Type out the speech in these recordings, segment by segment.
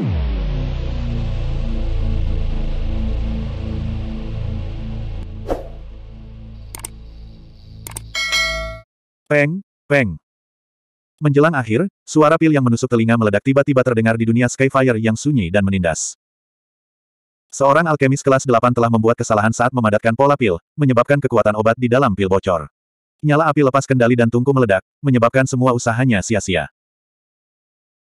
Peng, peng. Menjelang akhir, suara pil yang menusuk telinga meledak tiba-tiba terdengar di dunia Skyfire yang sunyi dan menindas. Seorang alkemis kelas 8 telah membuat kesalahan saat memadatkan pola pil, menyebabkan kekuatan obat di dalam pil bocor. Nyala api lepas kendali dan tungku meledak, menyebabkan semua usahanya sia-sia.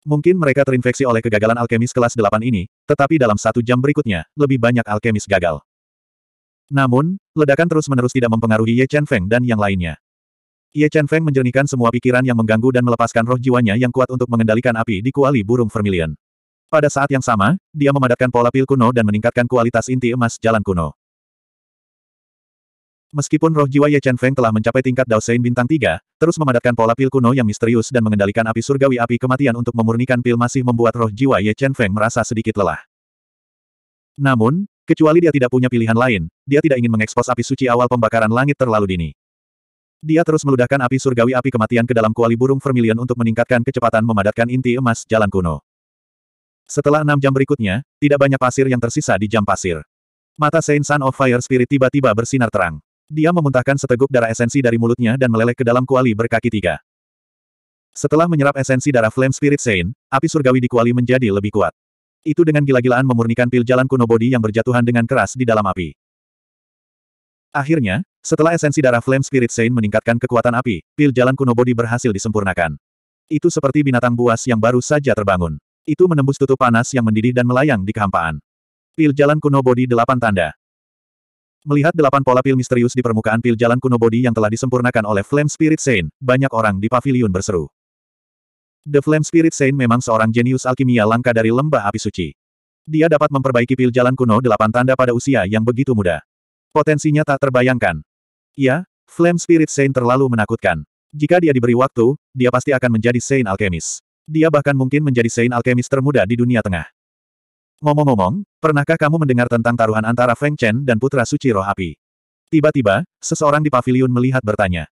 Mungkin mereka terinfeksi oleh kegagalan alkemis kelas 8 ini, tetapi dalam satu jam berikutnya, lebih banyak alkemis gagal. Namun, ledakan terus-menerus tidak mempengaruhi Ye Chen Feng dan yang lainnya. Ye Chen Feng menjernihkan semua pikiran yang mengganggu dan melepaskan roh jiwanya yang kuat untuk mengendalikan api di kuali burung vermilion. Pada saat yang sama, dia memadatkan pola pil kuno dan meningkatkan kualitas inti emas jalan kuno. Meskipun roh jiwa Ye Chen Feng telah mencapai tingkat Dao Sein bintang 3, terus memadatkan pola pil kuno yang misterius dan mengendalikan api surgawi api kematian untuk memurnikan pil masih membuat roh jiwa Ye Chen Feng merasa sedikit lelah. Namun, kecuali dia tidak punya pilihan lain, dia tidak ingin mengekspos api suci awal pembakaran langit terlalu dini. Dia terus meludahkan api surgawi api kematian ke dalam kuali burung vermilion untuk meningkatkan kecepatan memadatkan inti emas jalan kuno. Setelah enam jam berikutnya, tidak banyak pasir yang tersisa di jam pasir. Mata Saint Sun of Fire Spirit tiba-tiba bersinar terang. Dia memuntahkan seteguk darah esensi dari mulutnya dan meleleh ke dalam kuali berkaki tiga. Setelah menyerap esensi darah Flame Spirit Saint, api surgawi di kuali menjadi lebih kuat. Itu dengan gila-gilaan memurnikan pil jalan kuno bodi yang berjatuhan dengan keras di dalam api. Akhirnya, setelah esensi darah Flame Spirit Saint meningkatkan kekuatan api, pil jalan kuno bodi berhasil disempurnakan. Itu seperti binatang buas yang baru saja terbangun. Itu menembus tutup panas yang mendidih dan melayang di kehampaan. Pil jalan kuno bodi delapan tanda. Melihat delapan pola pil misterius di permukaan pil jalan kuno Bodi yang telah disempurnakan oleh Flame Spirit Saint, banyak orang di pavilion berseru. The Flame Spirit Saint memang seorang jenius alkimia langka dari lembah api suci. Dia dapat memperbaiki pil jalan kuno delapan tanda pada usia yang begitu muda. Potensinya tak terbayangkan. Ya, Flame Spirit Saint terlalu menakutkan. Jika dia diberi waktu, dia pasti akan menjadi Saint Alchemist. Dia bahkan mungkin menjadi Saint Alchemist termuda di dunia tengah. Ngomong-ngomong, pernahkah kamu mendengar tentang taruhan antara Feng Chen dan Putra Suci Roh Api? Tiba-tiba, seseorang di pavilion melihat bertanya.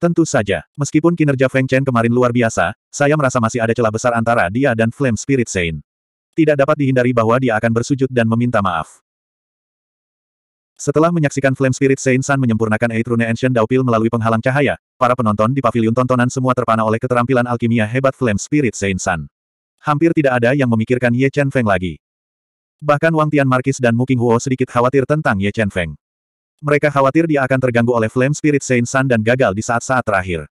Tentu saja, meskipun kinerja Feng Chen kemarin luar biasa, saya merasa masih ada celah besar antara dia dan Flame Spirit Saint. Tidak dapat dihindari bahwa dia akan bersujud dan meminta maaf. Setelah menyaksikan Flame Spirit Saint San menyempurnakan Eitrune Ancient Daupil melalui penghalang cahaya, para penonton di pavilion tontonan semua terpana oleh keterampilan alkimia hebat Flame Spirit Saint San. Hampir tidak ada yang memikirkan Ye Chen Feng lagi. Bahkan Wang Tian Markis dan Muking Huo sedikit khawatir tentang Ye Chen Feng. Mereka khawatir dia akan terganggu oleh Flame Spirit Saint Sun dan gagal di saat-saat terakhir.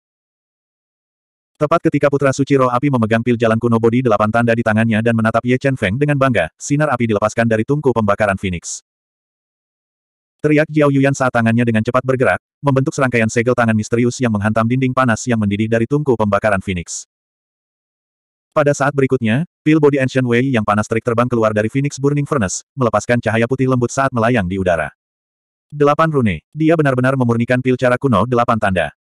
Tepat ketika Putra Suci Roh Api memegang pil jalan kuno bodi delapan tanda di tangannya dan menatap Ye Chen Feng dengan bangga, sinar api dilepaskan dari tungku pembakaran Phoenix. Teriak Jiao Yuan saat tangannya dengan cepat bergerak, membentuk serangkaian segel tangan misterius yang menghantam dinding panas yang mendidih dari tungku pembakaran Phoenix. Pada saat berikutnya, pil body ancient way yang panas terik terbang keluar dari Phoenix Burning Furnace, melepaskan cahaya putih lembut saat melayang di udara. Delapan rune. Dia benar-benar memurnikan pil cara kuno delapan tanda.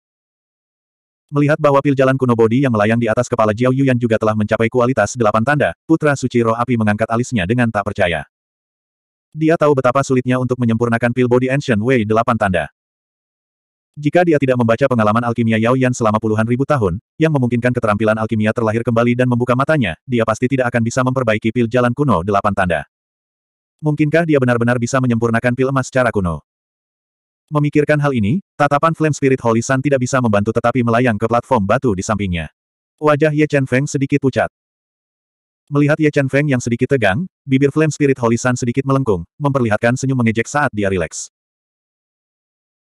Melihat bahwa pil jalan kuno body yang melayang di atas kepala Jiao Yuan juga telah mencapai kualitas delapan tanda, putra suci roh api mengangkat alisnya dengan tak percaya. Dia tahu betapa sulitnya untuk menyempurnakan pil body ancient way delapan tanda. Jika dia tidak membaca pengalaman alkimia Yao Yan selama puluhan ribu tahun, yang memungkinkan keterampilan alkimia terlahir kembali dan membuka matanya, dia pasti tidak akan bisa memperbaiki pil jalan kuno delapan tanda. Mungkinkah dia benar-benar bisa menyempurnakan pil emas secara kuno? Memikirkan hal ini, tatapan Flame Spirit Holy Sun tidak bisa membantu tetapi melayang ke platform batu di sampingnya. Wajah Ye Chen Feng sedikit pucat. Melihat Ye Chen Feng yang sedikit tegang, bibir Flame Spirit Holy Sun sedikit melengkung, memperlihatkan senyum mengejek saat dia rileks.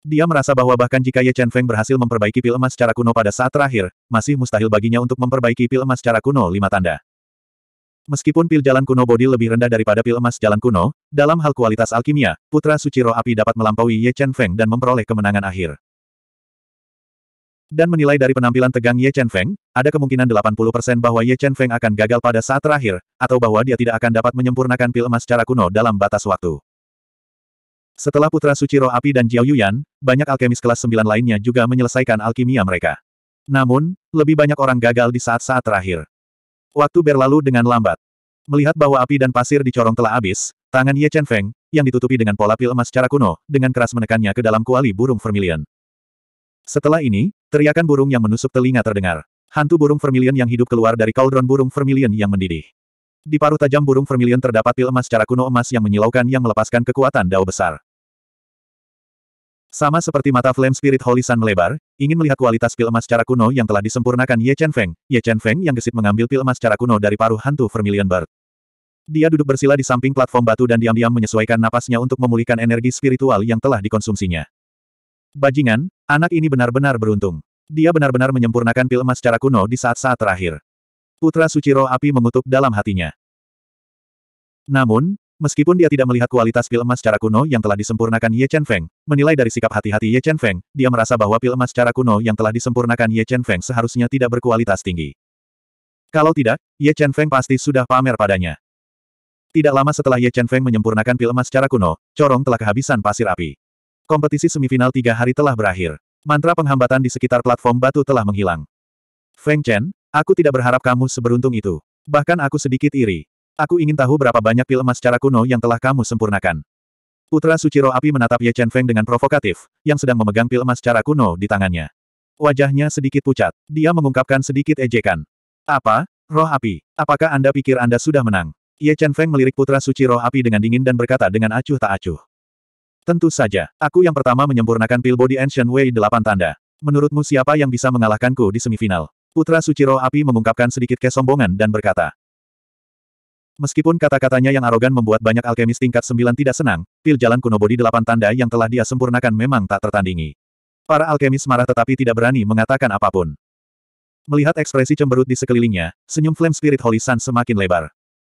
Dia merasa bahwa bahkan jika Ye Chen Feng berhasil memperbaiki pil emas secara kuno pada saat terakhir, masih mustahil baginya untuk memperbaiki pil emas secara kuno lima tanda. Meskipun pil jalan kuno bodi lebih rendah daripada pil emas jalan kuno, dalam hal kualitas alkimia, putra suci roh api dapat melampaui Ye Chen Feng dan memperoleh kemenangan akhir. Dan menilai dari penampilan tegang Ye Chen Feng, ada kemungkinan 80% bahwa Ye Chen Feng akan gagal pada saat terakhir, atau bahwa dia tidak akan dapat menyempurnakan pil emas secara kuno dalam batas waktu. Setelah putra suci Roh Api dan Jiao Yuyan, banyak alkemis kelas 9 lainnya juga menyelesaikan alkimia mereka. Namun, lebih banyak orang gagal di saat-saat terakhir. Waktu berlalu dengan lambat. Melihat bahwa api dan pasir di corong telah habis, tangan Ye Chen Feng, yang ditutupi dengan pola pil emas secara kuno, dengan keras menekannya ke dalam kuali burung vermilion. Setelah ini, teriakan burung yang menusuk telinga terdengar. Hantu burung vermilion yang hidup keluar dari kaldron burung vermilion yang mendidih. Di paruh tajam burung vermilion terdapat pil emas cara kuno emas yang menyilaukan yang melepaskan kekuatan dao besar. Sama seperti mata Flame Spirit Holy Sun melebar, ingin melihat kualitas pil emas cara kuno yang telah disempurnakan Ye Chen Feng. Ye Chen Feng yang gesit mengambil pil emas cara kuno dari paruh hantu Vermilion Bird. Dia duduk bersila di samping platform batu dan diam-diam menyesuaikan napasnya untuk memulihkan energi spiritual yang telah dikonsumsinya. Bajingan, anak ini benar-benar beruntung. Dia benar-benar menyempurnakan pil emas cara kuno di saat-saat terakhir. Putra Suciro api mengutuk dalam hatinya. Namun, meskipun dia tidak melihat kualitas pil emas cara kuno yang telah disempurnakan Ye Chen Feng, menilai dari sikap hati-hati Ye Chen Feng, dia merasa bahwa pil emas cara kuno yang telah disempurnakan Ye Chen Feng seharusnya tidak berkualitas tinggi. Kalau tidak, Ye Chen Feng pasti sudah pamer padanya. Tidak lama setelah Ye Chen Feng menyempurnakan pil emas cara kuno, Corong telah kehabisan pasir api. Kompetisi semifinal tiga hari telah berakhir. Mantra penghambatan di sekitar platform batu telah menghilang. Feng Chen, Aku tidak berharap kamu seberuntung itu. Bahkan aku sedikit iri. Aku ingin tahu berapa banyak pil emas cara kuno yang telah kamu sempurnakan. Putra Suciro Api menatap Ye Chen Feng dengan provokatif, yang sedang memegang pil emas cara kuno di tangannya. Wajahnya sedikit pucat. Dia mengungkapkan sedikit ejekan. Apa? Roh api. Apakah Anda pikir Anda sudah menang? Ye Chen Feng melirik putra suci roh api dengan dingin dan berkata dengan acuh tak acuh. Tentu saja, aku yang pertama menyempurnakan pil body ancient way delapan tanda. Menurutmu siapa yang bisa mengalahkanku di semifinal? Putra Suciro Api mengungkapkan sedikit kesombongan dan berkata. Meskipun kata-katanya yang arogan membuat banyak alkemis tingkat sembilan tidak senang, pil jalan kuno bodi delapan tanda yang telah dia sempurnakan memang tak tertandingi. Para alkemis marah tetapi tidak berani mengatakan apapun. Melihat ekspresi cemberut di sekelilingnya, senyum Flame Spirit Holy Sun semakin lebar.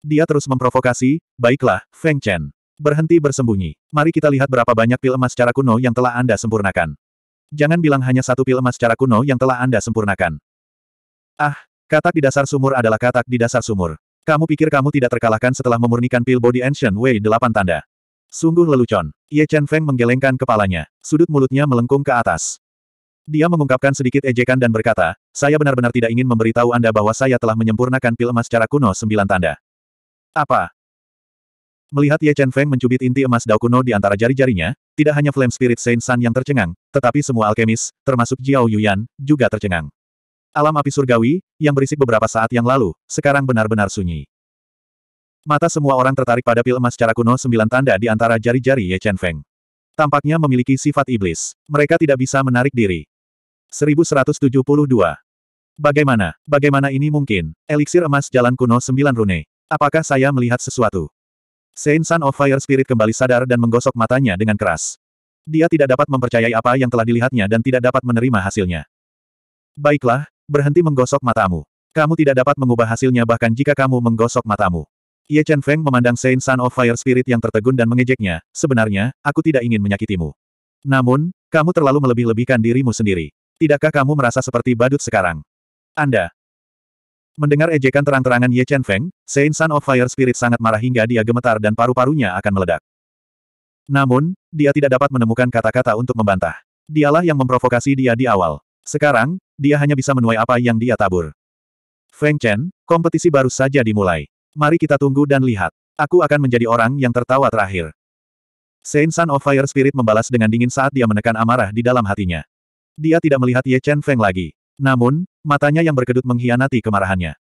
Dia terus memprovokasi, baiklah, Feng Chen. Berhenti bersembunyi. Mari kita lihat berapa banyak pil emas cara kuno yang telah Anda sempurnakan. Jangan bilang hanya satu pil emas cara kuno yang telah Anda sempurnakan. Ah, katak di dasar sumur adalah katak di dasar sumur. Kamu pikir kamu tidak terkalahkan setelah memurnikan pil body ancient way delapan tanda. Sungguh lelucon. Ye Chen Feng menggelengkan kepalanya. Sudut mulutnya melengkung ke atas. Dia mengungkapkan sedikit ejekan dan berkata, saya benar-benar tidak ingin memberitahu Anda bahwa saya telah menyempurnakan pil emas cara kuno sembilan tanda. Apa? Melihat Ye Chen Feng mencubit inti emas Dao kuno di antara jari-jarinya, tidak hanya Flame Spirit Saint San yang tercengang, tetapi semua alkemis, termasuk Jiao Yuyan, juga tercengang. Alam api surgawi, yang berisik beberapa saat yang lalu, sekarang benar-benar sunyi. Mata semua orang tertarik pada pil emas cara kuno sembilan tanda di antara jari-jari Ye Chen Feng. Tampaknya memiliki sifat iblis. Mereka tidak bisa menarik diri. 1172. Bagaimana, bagaimana ini mungkin? Eliksir emas jalan kuno sembilan rune. Apakah saya melihat sesuatu? Saint Sun of Fire Spirit kembali sadar dan menggosok matanya dengan keras. Dia tidak dapat mempercayai apa yang telah dilihatnya dan tidak dapat menerima hasilnya. Baiklah, Berhenti menggosok matamu. Kamu tidak dapat mengubah hasilnya bahkan jika kamu menggosok matamu. Ye Chen Feng memandang Saint Sun of Fire Spirit yang tertegun dan mengejeknya, sebenarnya, aku tidak ingin menyakitimu. Namun, kamu terlalu melebih-lebihkan dirimu sendiri. Tidakkah kamu merasa seperti badut sekarang? Anda. Mendengar ejekan terang-terangan Ye Chen Feng, Saint Sun of Fire Spirit sangat marah hingga dia gemetar dan paru-parunya akan meledak. Namun, dia tidak dapat menemukan kata-kata untuk membantah. Dialah yang memprovokasi dia di awal. Sekarang, dia hanya bisa menuai apa yang dia tabur. Feng Chen, kompetisi baru saja dimulai. Mari kita tunggu dan lihat. Aku akan menjadi orang yang tertawa terakhir. Saint Sun of Fire Spirit membalas dengan dingin saat dia menekan amarah di dalam hatinya. Dia tidak melihat Ye Chen Feng lagi. Namun, matanya yang berkedut mengkhianati kemarahannya.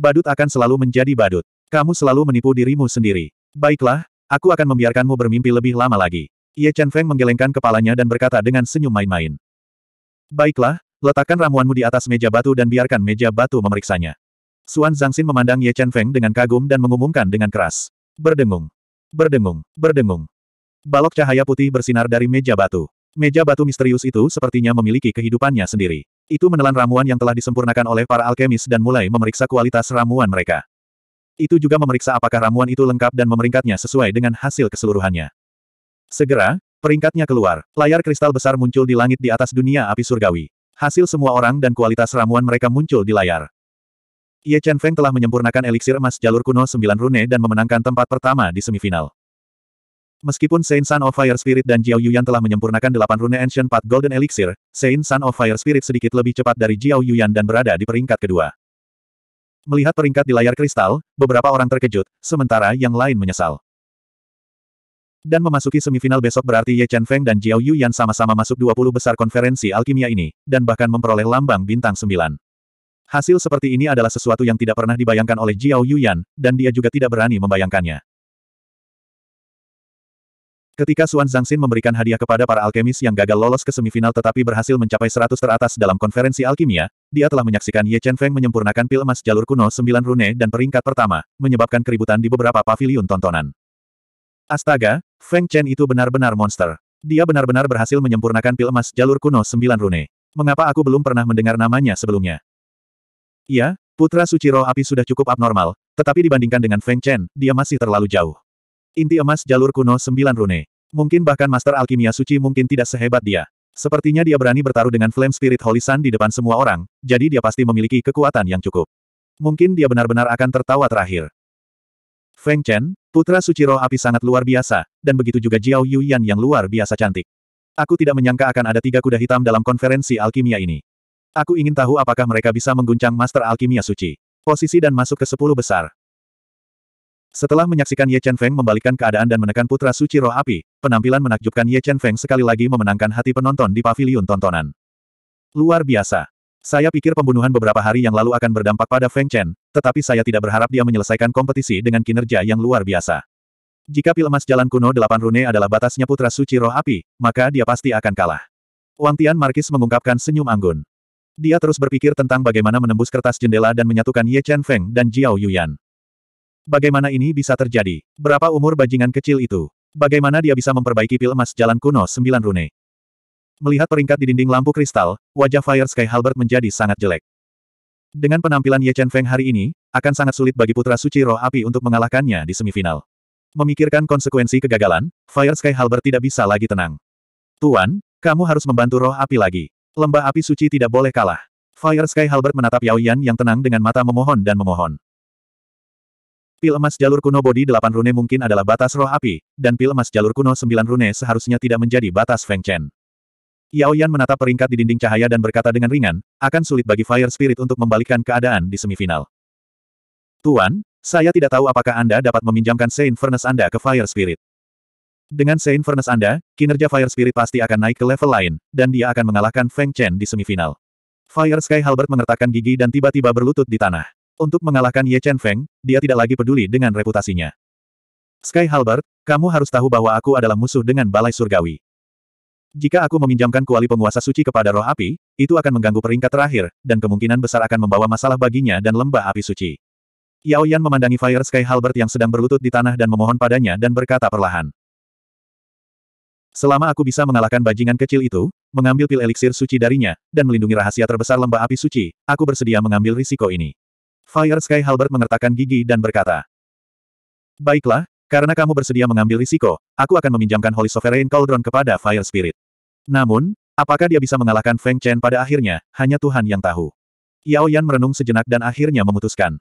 Badut akan selalu menjadi badut. Kamu selalu menipu dirimu sendiri. Baiklah, aku akan membiarkanmu bermimpi lebih lama lagi. Ye Chen Feng menggelengkan kepalanya dan berkata dengan senyum main-main. Baiklah, Letakkan ramuanmu di atas meja batu dan biarkan meja batu memeriksanya. Suan Zhangxin memandang Ye Chen Feng dengan kagum dan mengumumkan dengan keras. Berdengung. Berdengung. Berdengung. Balok cahaya putih bersinar dari meja batu. Meja batu misterius itu sepertinya memiliki kehidupannya sendiri. Itu menelan ramuan yang telah disempurnakan oleh para alkemis dan mulai memeriksa kualitas ramuan mereka. Itu juga memeriksa apakah ramuan itu lengkap dan memeringkatnya sesuai dengan hasil keseluruhannya. Segera, peringkatnya keluar. Layar kristal besar muncul di langit di atas dunia api surgawi. Hasil semua orang dan kualitas ramuan mereka muncul di layar. Ye Chen Feng telah menyempurnakan eliksir emas jalur kuno sembilan rune dan memenangkan tempat pertama di semifinal. Meskipun Saint Sun of Fire Spirit dan Jiao Yuyan telah menyempurnakan delapan rune Ancient Path Golden Elixir, Saint Sun of Fire Spirit sedikit lebih cepat dari Jiao Yuyan dan berada di peringkat kedua. Melihat peringkat di layar kristal, beberapa orang terkejut, sementara yang lain menyesal. Dan memasuki semifinal besok berarti Ye Chen Feng dan Jiao Yuyan sama-sama masuk 20 besar konferensi alkimia ini, dan bahkan memperoleh lambang bintang 9. Hasil seperti ini adalah sesuatu yang tidak pernah dibayangkan oleh Jiao Yuyan, dan dia juga tidak berani membayangkannya. Ketika Suan Zangxin memberikan hadiah kepada para alkemis yang gagal lolos ke semifinal tetapi berhasil mencapai 100 teratas dalam konferensi alkimia, dia telah menyaksikan Ye Chen Feng menyempurnakan pil emas jalur kuno 9 rune dan peringkat pertama, menyebabkan keributan di beberapa paviliun tontonan. Astaga, Feng Chen itu benar-benar monster. Dia benar-benar berhasil menyempurnakan pil emas jalur kuno sembilan rune. Mengapa aku belum pernah mendengar namanya sebelumnya? Iya, putra suci roh api sudah cukup abnormal, tetapi dibandingkan dengan Feng Chen, dia masih terlalu jauh. Inti emas jalur kuno sembilan rune. Mungkin bahkan Master Alkimia Suci mungkin tidak sehebat dia. Sepertinya dia berani bertaruh dengan Flame Spirit Holy Sun di depan semua orang, jadi dia pasti memiliki kekuatan yang cukup. Mungkin dia benar-benar akan tertawa terakhir. Feng Chen, Putra Suci Roh api sangat luar biasa, dan begitu juga Jiao Yuyan yang luar biasa cantik. Aku tidak menyangka akan ada tiga kuda hitam dalam konferensi alkimia ini. Aku ingin tahu apakah mereka bisa mengguncang Master Alkimia Suci. Posisi dan masuk ke sepuluh besar. Setelah menyaksikan Ye Chen Feng membalikkan keadaan dan menekan putra suci roh api, penampilan menakjubkan Ye Chen Feng sekali lagi memenangkan hati penonton di pavilion tontonan. Luar biasa. Saya pikir pembunuhan beberapa hari yang lalu akan berdampak pada Feng Chen, tetapi saya tidak berharap dia menyelesaikan kompetisi dengan kinerja yang luar biasa. Jika pil emas jalan kuno delapan rune adalah batasnya putra suci roh api, maka dia pasti akan kalah. Wang Tian Markis mengungkapkan senyum anggun. Dia terus berpikir tentang bagaimana menembus kertas jendela dan menyatukan Ye Chen Feng dan Jiao Yuyan. Bagaimana ini bisa terjadi? Berapa umur bajingan kecil itu? Bagaimana dia bisa memperbaiki pil emas jalan kuno sembilan rune? Melihat peringkat di dinding lampu kristal, wajah Fire Sky Halbert menjadi sangat jelek. Dengan penampilan Ye Chen Feng hari ini, akan sangat sulit bagi putra suci roh api untuk mengalahkannya di semifinal. Memikirkan konsekuensi kegagalan, Fire Sky Halbert tidak bisa lagi tenang. Tuan, kamu harus membantu roh api lagi. Lembah api suci tidak boleh kalah. Fire Sky Halbert menatap Yao Yan yang tenang dengan mata memohon dan memohon. Pil emas jalur kuno bodi 8 rune mungkin adalah batas roh api, dan pil emas jalur kuno 9 rune seharusnya tidak menjadi batas Feng Chen. Yao Yan menatap peringkat di dinding cahaya dan berkata dengan ringan, akan sulit bagi Fire Spirit untuk membalikkan keadaan di semifinal. Tuan, saya tidak tahu apakah Anda dapat meminjamkan Saint Furnace Anda ke Fire Spirit. Dengan Saint Furnace Anda, kinerja Fire Spirit pasti akan naik ke level lain, dan dia akan mengalahkan Feng Chen di semifinal. Fire Sky Halbert mengertakkan gigi dan tiba-tiba berlutut di tanah. Untuk mengalahkan Ye Chen Feng, dia tidak lagi peduli dengan reputasinya. Sky Halbert, kamu harus tahu bahwa aku adalah musuh dengan Balai Surgawi. Jika aku meminjamkan kuali penguasa suci kepada roh api, itu akan mengganggu peringkat terakhir, dan kemungkinan besar akan membawa masalah baginya dan lembah api suci. Yao Yan memandangi Fire Sky Halbert yang sedang berlutut di tanah dan memohon padanya dan berkata perlahan. Selama aku bisa mengalahkan bajingan kecil itu, mengambil pil eliksir suci darinya, dan melindungi rahasia terbesar lembah api suci, aku bersedia mengambil risiko ini. Fire Sky Halbert mengertakkan gigi dan berkata. Baiklah, karena kamu bersedia mengambil risiko, aku akan meminjamkan Holy Sovereign Cauldron kepada Fire Spirit. Namun, apakah dia bisa mengalahkan Feng Chen pada akhirnya, hanya Tuhan yang tahu. Yao Yan merenung sejenak dan akhirnya memutuskan.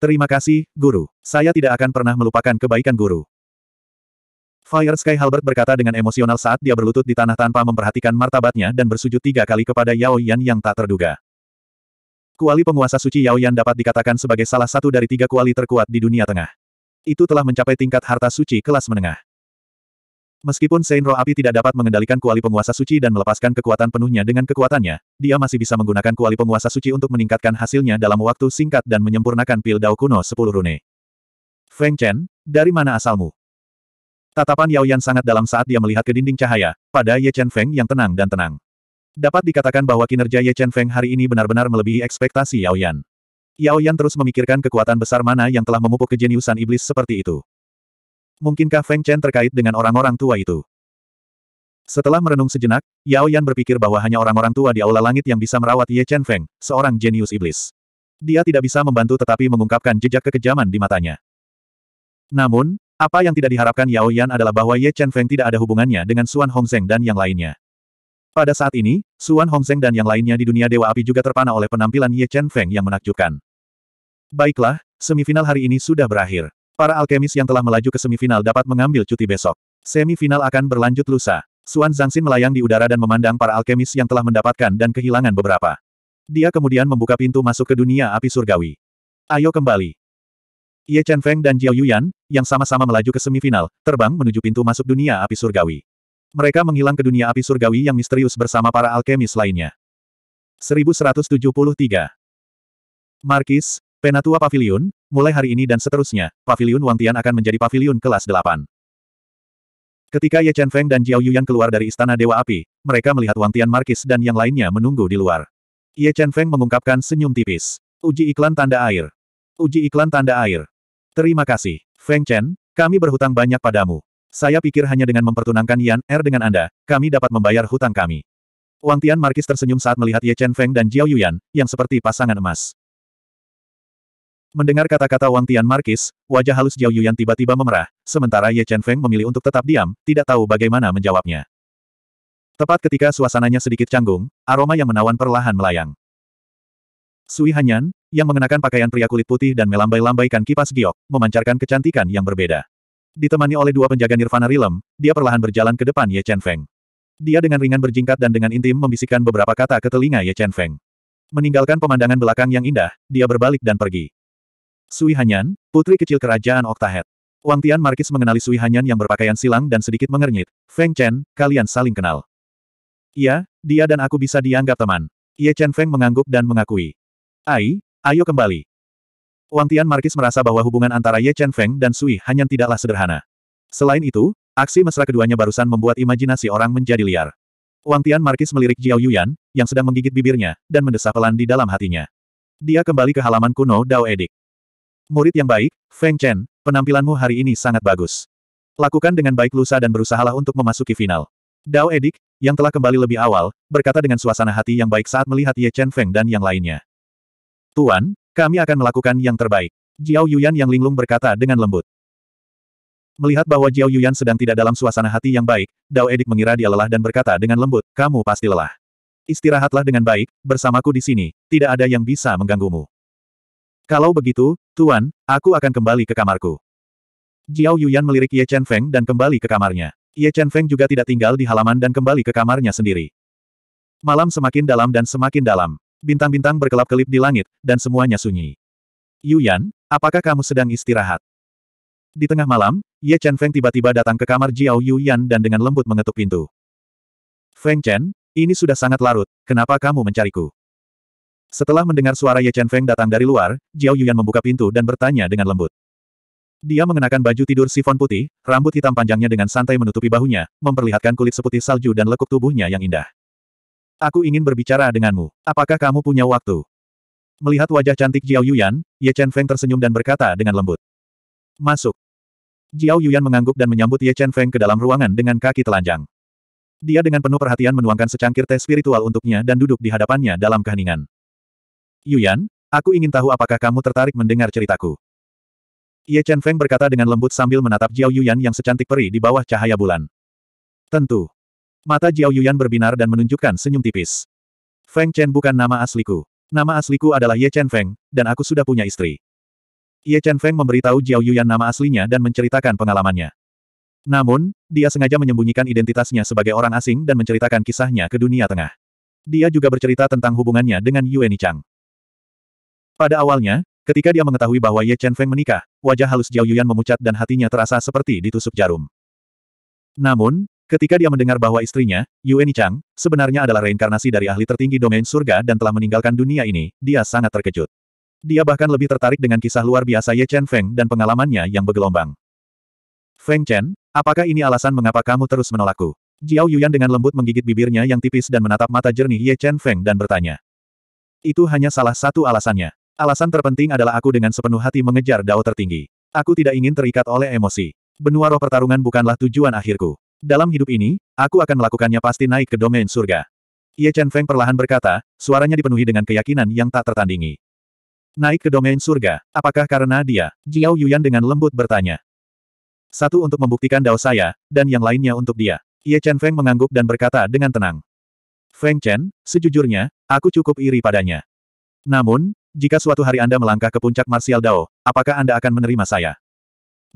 Terima kasih, Guru. Saya tidak akan pernah melupakan kebaikan Guru. Fire Sky Halbert berkata dengan emosional saat dia berlutut di tanah tanpa memperhatikan martabatnya dan bersujud tiga kali kepada Yao Yan yang tak terduga. Kuali penguasa suci Yao Yan dapat dikatakan sebagai salah satu dari tiga kuali terkuat di dunia tengah. Itu telah mencapai tingkat harta suci kelas menengah. Meskipun Seinro api tidak dapat mengendalikan kuali penguasa suci dan melepaskan kekuatan penuhnya dengan kekuatannya, dia masih bisa menggunakan kuali penguasa suci untuk meningkatkan hasilnya dalam waktu singkat dan menyempurnakan pil Dao kuno 10 rune. Feng Chen, dari mana asalmu? Tatapan Yao Yan sangat dalam saat dia melihat ke dinding cahaya, pada Ye Chen Feng yang tenang dan tenang. Dapat dikatakan bahwa kinerja Ye Chen Feng hari ini benar-benar melebihi ekspektasi Yao Yan. Yao Yan terus memikirkan kekuatan besar mana yang telah memupuk kejeniusan iblis seperti itu. Mungkinkah Feng Chen terkait dengan orang-orang tua itu? Setelah merenung sejenak, Yao Yan berpikir bahwa hanya orang-orang tua di Aula Langit yang bisa merawat Ye Chen Feng, seorang jenius iblis. Dia tidak bisa membantu tetapi mengungkapkan jejak kekejaman di matanya. Namun, apa yang tidak diharapkan Yao Yan adalah bahwa Ye Chen Feng tidak ada hubungannya dengan Suan Hongzeng dan yang lainnya. Pada saat ini, Suan Hongzeng dan yang lainnya di dunia Dewa Api juga terpana oleh penampilan Ye Chen Feng yang menakjubkan. Baiklah, semifinal hari ini sudah berakhir. Para alkemis yang telah melaju ke semifinal dapat mengambil cuti besok. Semifinal akan berlanjut lusa. Suan Zhangxin melayang di udara dan memandang para alkemis yang telah mendapatkan dan kehilangan beberapa. Dia kemudian membuka pintu masuk ke dunia api surgawi. Ayo kembali. Ye Chen Feng dan Jiao Yuyan, yang sama-sama melaju ke semifinal, terbang menuju pintu masuk dunia api surgawi. Mereka menghilang ke dunia api surgawi yang misterius bersama para alkemis lainnya. 1173 Markis, Penatua Pavilion, mulai hari ini dan seterusnya, Pavilion Wang Tian akan menjadi Pavilion kelas 8. Ketika Ye Chen Feng dan Jiao Yuyan keluar dari Istana Dewa Api, mereka melihat Wang Tian Markis dan yang lainnya menunggu di luar. Ye Chen Feng mengungkapkan senyum tipis. Uji iklan tanda air. Uji iklan tanda air. Terima kasih, Feng Chen, kami berhutang banyak padamu. Saya pikir hanya dengan mempertunangkan Yan Er dengan Anda, kami dapat membayar hutang kami. Wang Tian Markis tersenyum saat melihat Ye Chen Feng dan Jiao Yuyan, yang seperti pasangan emas. Mendengar kata-kata Wang Tian Markis, wajah halus Jiao Yuyan tiba-tiba memerah, sementara Ye Chen Feng memilih untuk tetap diam, tidak tahu bagaimana menjawabnya. Tepat ketika suasananya sedikit canggung, aroma yang menawan perlahan melayang. Sui Hanyan, yang mengenakan pakaian pria kulit putih dan melambai-lambaikan kipas giok, memancarkan kecantikan yang berbeda. Ditemani oleh dua penjaga Nirvana Rilem, dia perlahan berjalan ke depan Ye Chen Feng. Dia dengan ringan berjingkat dan dengan intim membisikkan beberapa kata ke telinga Ye Chen Feng. Meninggalkan pemandangan belakang yang indah, dia berbalik dan pergi. Sui Hanyan, putri kecil kerajaan Oktahet. Wang Tian Markis mengenali Sui Hanyan yang berpakaian silang dan sedikit mengernyit. Feng Chen, kalian saling kenal. Iya, dia dan aku bisa dianggap teman. Ye Chen Feng mengangguk dan mengakui. Ai, ayo kembali. Wang Tian Markis merasa bahwa hubungan antara Ye Chen Feng dan Sui Hanyan tidaklah sederhana. Selain itu, aksi mesra keduanya barusan membuat imajinasi orang menjadi liar. Wang Tian Markis melirik Jiao Yuyan, yang sedang menggigit bibirnya, dan mendesah pelan di dalam hatinya. Dia kembali ke halaman kuno Dao Edik. Murid yang baik, Feng Chen, penampilanmu hari ini sangat bagus. Lakukan dengan baik lusa dan berusahalah untuk memasuki final. Dao Edik, yang telah kembali lebih awal, berkata dengan suasana hati yang baik saat melihat Ye Chen Feng dan yang lainnya. Tuan, kami akan melakukan yang terbaik. Jiao Yuyan yang linglung berkata dengan lembut. Melihat bahwa Jiao Yuyan sedang tidak dalam suasana hati yang baik, Dao Edik mengira dia lelah dan berkata dengan lembut, kamu pasti lelah. Istirahatlah dengan baik, bersamaku di sini, tidak ada yang bisa mengganggumu. Kalau begitu, Tuan, aku akan kembali ke kamarku. Jiao Yuyan melirik Ye Chen Feng dan kembali ke kamarnya. Ye Chen Feng juga tidak tinggal di halaman dan kembali ke kamarnya sendiri. Malam semakin dalam dan semakin dalam. Bintang-bintang berkelap-kelip di langit, dan semuanya sunyi. Yuyan, apakah kamu sedang istirahat? Di tengah malam, Ye Chen Feng tiba-tiba datang ke kamar Jiao Yuyan dan dengan lembut mengetuk pintu. Feng Chen, ini sudah sangat larut, kenapa kamu mencariku? Setelah mendengar suara Ye Chen Feng datang dari luar, Jiao Yuan membuka pintu dan bertanya dengan lembut. Dia mengenakan baju tidur sifon putih, rambut hitam panjangnya dengan santai menutupi bahunya, memperlihatkan kulit seputih salju dan lekuk tubuhnya yang indah. Aku ingin berbicara denganmu. Apakah kamu punya waktu? Melihat wajah cantik Jiao Yuan, Ye Chen Feng tersenyum dan berkata dengan lembut. Masuk. Jiao Yuan mengangguk dan menyambut Ye Chen Feng ke dalam ruangan dengan kaki telanjang. Dia dengan penuh perhatian menuangkan secangkir teh spiritual untuknya dan duduk di hadapannya dalam keheningan. Yuyan, aku ingin tahu apakah kamu tertarik mendengar ceritaku. Ye Chen Feng berkata dengan lembut sambil menatap Jiao Yuyan yang secantik peri di bawah cahaya bulan. Tentu. Mata Jiao Yuyan berbinar dan menunjukkan senyum tipis. Feng Chen bukan nama asliku. Nama asliku adalah Ye Chen Feng, dan aku sudah punya istri. Ye Chen Feng memberitahu Jiao Yuyan nama aslinya dan menceritakan pengalamannya. Namun, dia sengaja menyembunyikan identitasnya sebagai orang asing dan menceritakan kisahnya ke dunia tengah. Dia juga bercerita tentang hubungannya dengan Yuan Chang. Pada awalnya, ketika dia mengetahui bahwa Ye Chen Feng menikah, wajah halus Jiao Yuan memucat dan hatinya terasa seperti ditusuk jarum. Namun, ketika dia mendengar bahwa istrinya, Yuan Chang, sebenarnya adalah reinkarnasi dari ahli tertinggi domain surga dan telah meninggalkan dunia ini, dia sangat terkejut. Dia bahkan lebih tertarik dengan kisah luar biasa Ye Chen Feng dan pengalamannya yang bergelombang. Feng Chen, apakah ini alasan mengapa kamu terus menolakku? Jiao Yuan dengan lembut menggigit bibirnya yang tipis dan menatap mata jernih Ye Chen Feng dan bertanya. Itu hanya salah satu alasannya. Alasan terpenting adalah aku dengan sepenuh hati mengejar dao tertinggi. Aku tidak ingin terikat oleh emosi. Benua roh pertarungan bukanlah tujuan akhirku. Dalam hidup ini, aku akan melakukannya pasti naik ke domain surga. Ye Chen Feng perlahan berkata, suaranya dipenuhi dengan keyakinan yang tak tertandingi. Naik ke domain surga, apakah karena dia? Jiao Yuyan dengan lembut bertanya. Satu untuk membuktikan dao saya, dan yang lainnya untuk dia. Ye Chen Feng mengangguk dan berkata dengan tenang. Feng Chen, sejujurnya, aku cukup iri padanya. Namun, jika suatu hari Anda melangkah ke puncak Martial Dao, apakah Anda akan menerima saya?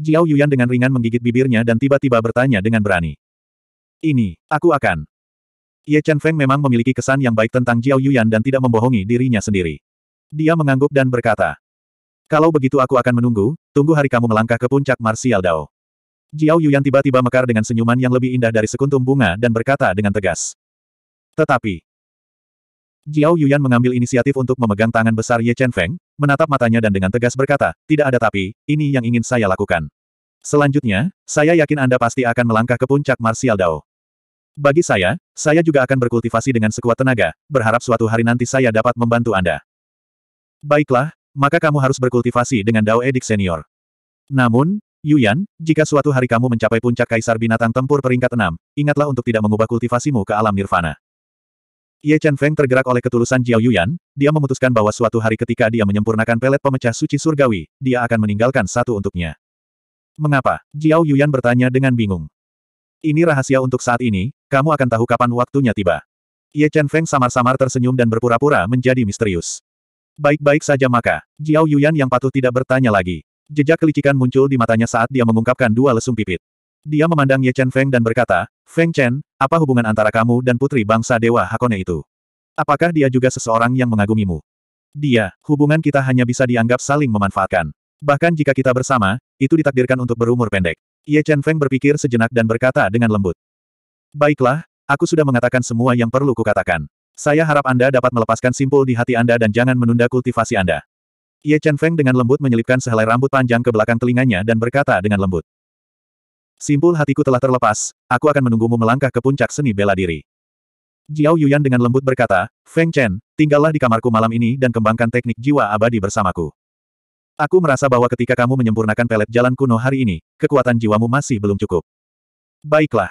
Jiao Yuyan dengan ringan menggigit bibirnya dan tiba-tiba bertanya dengan berani. Ini, aku akan. Ye Chen Feng memang memiliki kesan yang baik tentang Jiao Yuyan dan tidak membohongi dirinya sendiri. Dia mengangguk dan berkata, Kalau begitu aku akan menunggu, tunggu hari kamu melangkah ke puncak Martial Dao. Jiao Yuyan tiba-tiba mekar dengan senyuman yang lebih indah dari sekuntum bunga dan berkata dengan tegas. Tetapi, Jiao Yuan mengambil inisiatif untuk memegang tangan besar Ye Chen Feng, menatap matanya dan dengan tegas berkata, tidak ada tapi, ini yang ingin saya lakukan. Selanjutnya, saya yakin Anda pasti akan melangkah ke puncak Martial Dao. Bagi saya, saya juga akan berkultivasi dengan sekuat tenaga, berharap suatu hari nanti saya dapat membantu Anda. Baiklah, maka kamu harus berkultivasi dengan Dao Edik Senior. Namun, Yuyan, jika suatu hari kamu mencapai puncak Kaisar Binatang Tempur peringkat 6, ingatlah untuk tidak mengubah kultivasimu ke alam nirvana. Ye Chen Feng tergerak oleh ketulusan Jiao Yuyan, dia memutuskan bahwa suatu hari ketika dia menyempurnakan pelet pemecah suci surgawi, dia akan meninggalkan satu untuknya. Mengapa? Jiao Yuyan bertanya dengan bingung. Ini rahasia untuk saat ini, kamu akan tahu kapan waktunya tiba. Ye Chen Feng samar-samar tersenyum dan berpura-pura menjadi misterius. Baik-baik saja maka, Jiao Yuyan yang patuh tidak bertanya lagi. Jejak kelicikan muncul di matanya saat dia mengungkapkan dua lesung pipit. Dia memandang Ye Chen Feng dan berkata, Feng Chen, apa hubungan antara kamu dan putri bangsa Dewa Hakone itu? Apakah dia juga seseorang yang mengagumimu? Dia, hubungan kita hanya bisa dianggap saling memanfaatkan. Bahkan jika kita bersama, itu ditakdirkan untuk berumur pendek. Ye Chen Feng berpikir sejenak dan berkata dengan lembut. Baiklah, aku sudah mengatakan semua yang perlu kukatakan. Saya harap Anda dapat melepaskan simpul di hati Anda dan jangan menunda kultivasi Anda. Ye Chen Feng dengan lembut menyelipkan sehelai rambut panjang ke belakang telinganya dan berkata dengan lembut. Simpul hatiku telah terlepas, aku akan menunggumu melangkah ke puncak seni bela diri. Jiao Yuan dengan lembut berkata, Feng Chen, tinggallah di kamarku malam ini dan kembangkan teknik jiwa abadi bersamaku. Aku merasa bahwa ketika kamu menyempurnakan pelet jalan kuno hari ini, kekuatan jiwamu masih belum cukup. Baiklah.